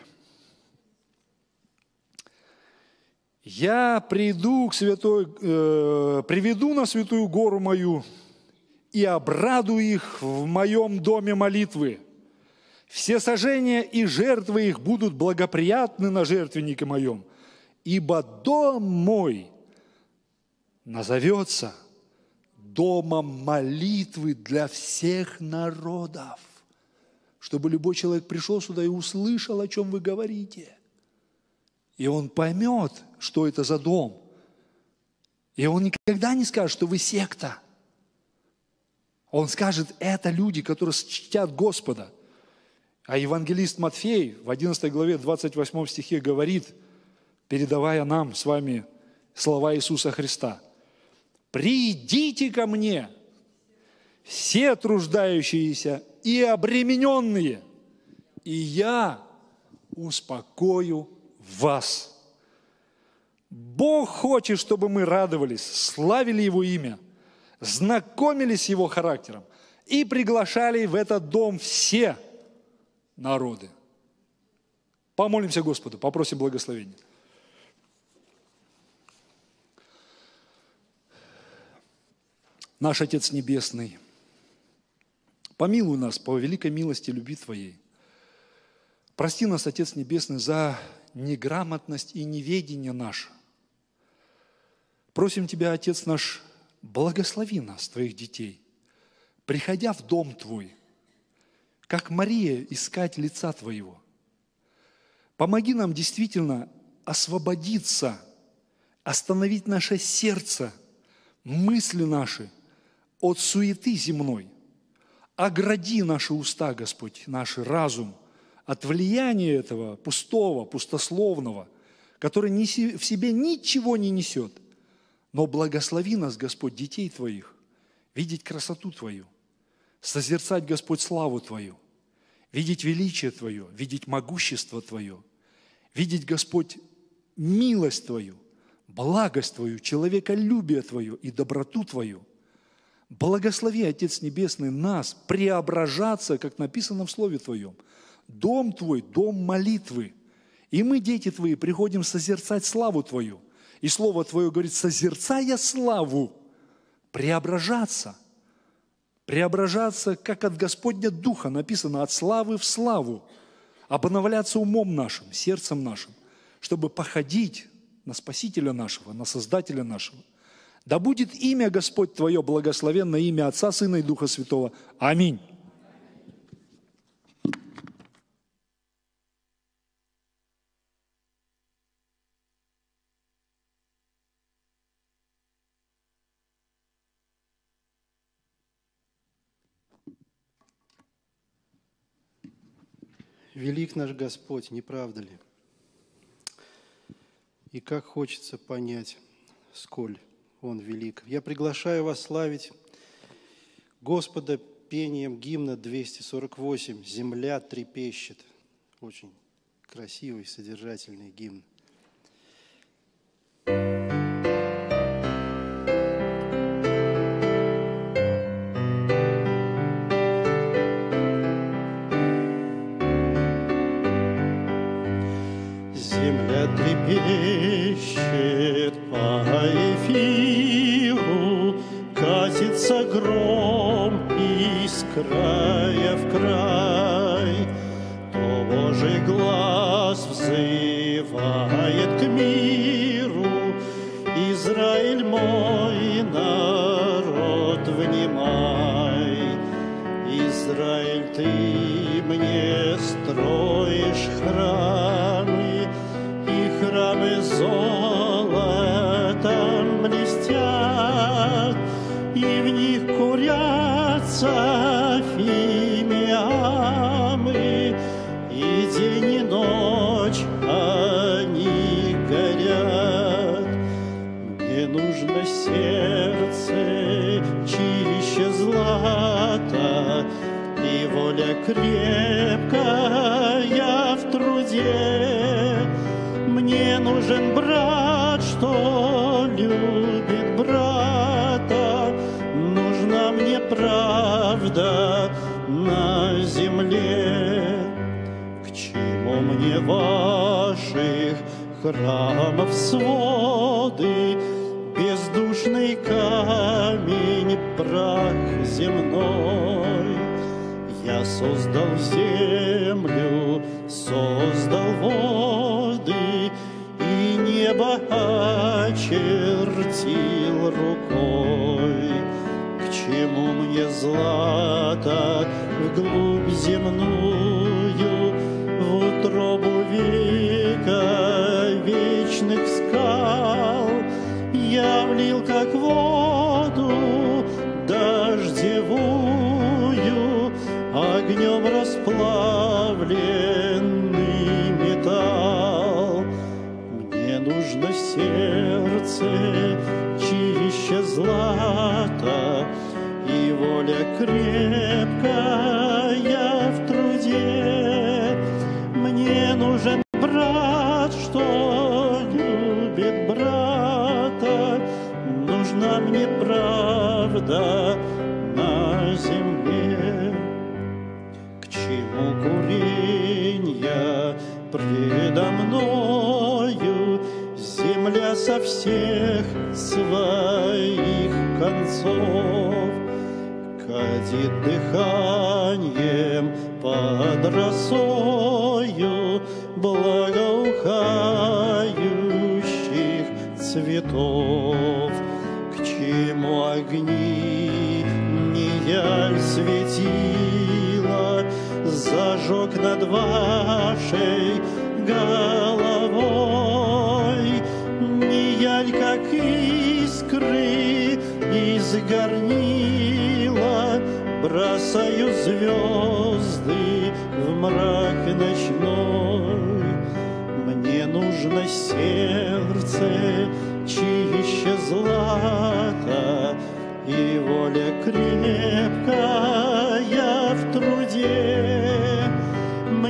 «Я приду к святой, э, приведу на святую гору мою и обрадую их в моем доме молитвы». Все сожжения и жертвы их будут благоприятны на жертвеннике моем, ибо дом мой назовется домом молитвы для всех народов, чтобы любой человек пришел сюда и услышал, о чем вы говорите. И он поймет, что это за дом. И он никогда не скажет, что вы секта. Он скажет, это люди, которые чтят Господа – а евангелист Матфей в 11 главе 28 стихе говорит, передавая нам с вами слова Иисуса Христа, «Придите ко мне, все труждающиеся и обремененные, и я успокою вас». Бог хочет, чтобы мы радовались, славили Его имя, знакомились с Его характером и приглашали в этот дом все – народы. Помолимся Господу, попросим благословения. Наш Отец Небесный, помилуй нас по великой милости любви Твоей. Прости нас, Отец Небесный, за неграмотность и неведение наше. Просим Тебя, Отец наш, благослови нас, Твоих детей, приходя в дом Твой – как Мария, искать лица Твоего. Помоги нам действительно освободиться, остановить наше сердце, мысли наши от суеты земной. Огради наши уста, Господь, наш разум от влияния этого пустого, пустословного, который в себе ничего не несет. Но благослови нас, Господь, детей Твоих, видеть красоту Твою – созерцать, Господь, славу Твою, видеть величие Твое, видеть могущество Твое, видеть, Господь, милость Твою, благость Твою, человеколюбие Твое и доброту Твою. Благослови, Отец Небесный, нас преображаться, как написано в Слове Твоем. Дом Твой, дом молитвы. И мы, дети Твои, приходим созерцать славу Твою. И Слово Твое говорит, созерцая славу, преображаться – преображаться, как от Господня Духа, написано, от славы в славу, обновляться умом нашим, сердцем нашим, чтобы походить на Спасителя нашего, на Создателя нашего. Да будет имя Господь Твое, благословенное имя Отца, Сына и Духа Святого. Аминь.
Велик наш Господь, не правда ли? И как хочется понять, сколь Он велик. Я приглашаю вас славить Господа пением гимна 248 «Земля трепещет». Очень красивый, содержательный гимн.
чему куренья предо мною Земля со всех своих концов Кадит дыханием под росою Благоухающих цветов К чему огни не яль светит зажег над вашей головой. Не яль, как искры из горнила, бросаю звезды в мрак ночной. Мне нужно сердце, чище злато, и воля крепкая в труде.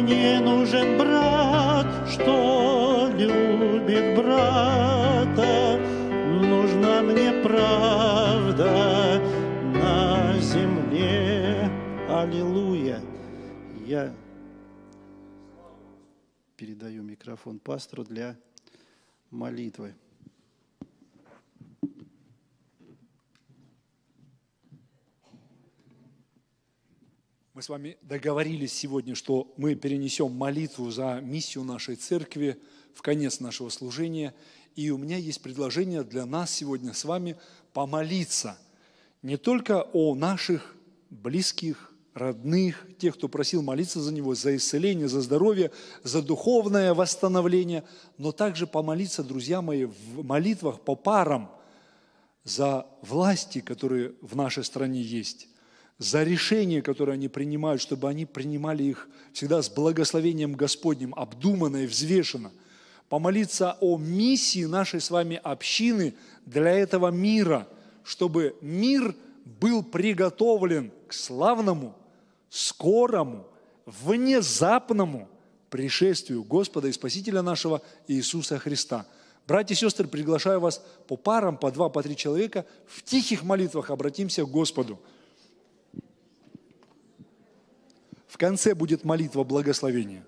Мне нужен брат, что любит брата, Нужна мне правда на земле.
Аллилуйя! Я передаю микрофон пастору для молитвы.
Мы с вами договорились сегодня, что мы перенесем молитву за миссию нашей церкви в конец нашего служения. И у меня есть предложение для нас сегодня с вами помолиться не только о наших близких, родных, тех, кто просил молиться за него, за исцеление, за здоровье, за духовное восстановление, но также помолиться, друзья мои, в молитвах по парам за власти, которые в нашей стране есть, за решения, которые они принимают, чтобы они принимали их всегда с благословением Господним, обдуманно и взвешенно. Помолиться о миссии нашей с вами общины для этого мира, чтобы мир был приготовлен к славному, скорому, внезапному пришествию Господа и Спасителя нашего Иисуса Христа – Братья и сестры, приглашаю вас по парам, по два, по три человека. В тихих молитвах обратимся к Господу – В конце будет молитва благословения.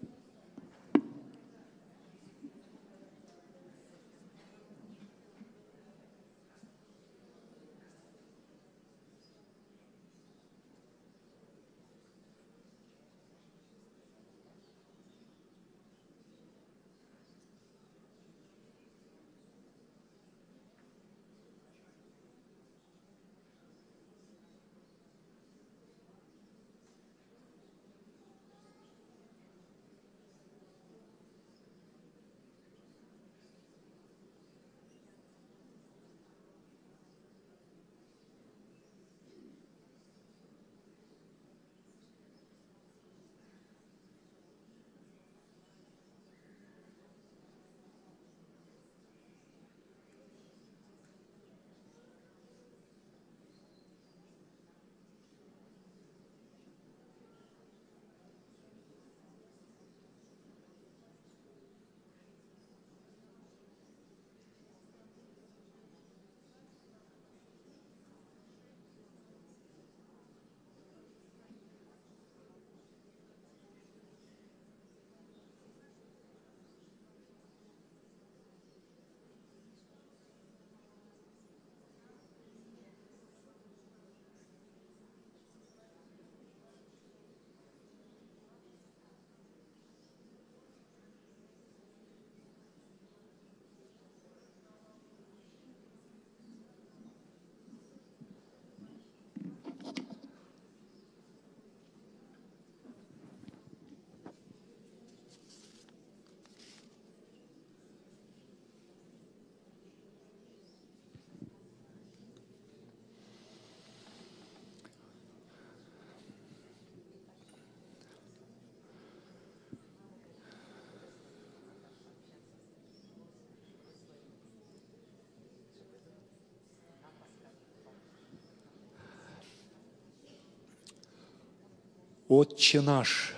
Отче наш,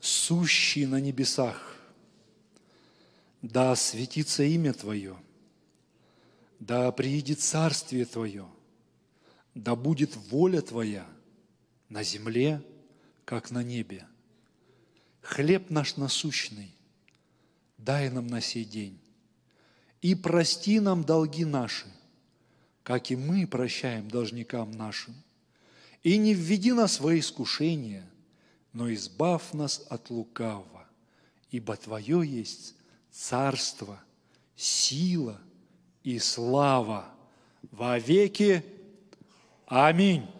сущий на небесах, да светится имя Твое, да приедет Царствие Твое, да будет воля Твоя на земле, как на небе. Хлеб наш насущный, дай нам на сей день, и прости нам долги наши, как и мы прощаем должникам нашим – и не введи нас во искушение, но избав нас от лукавого, ибо Твое есть царство, сила и слава во веки. Аминь.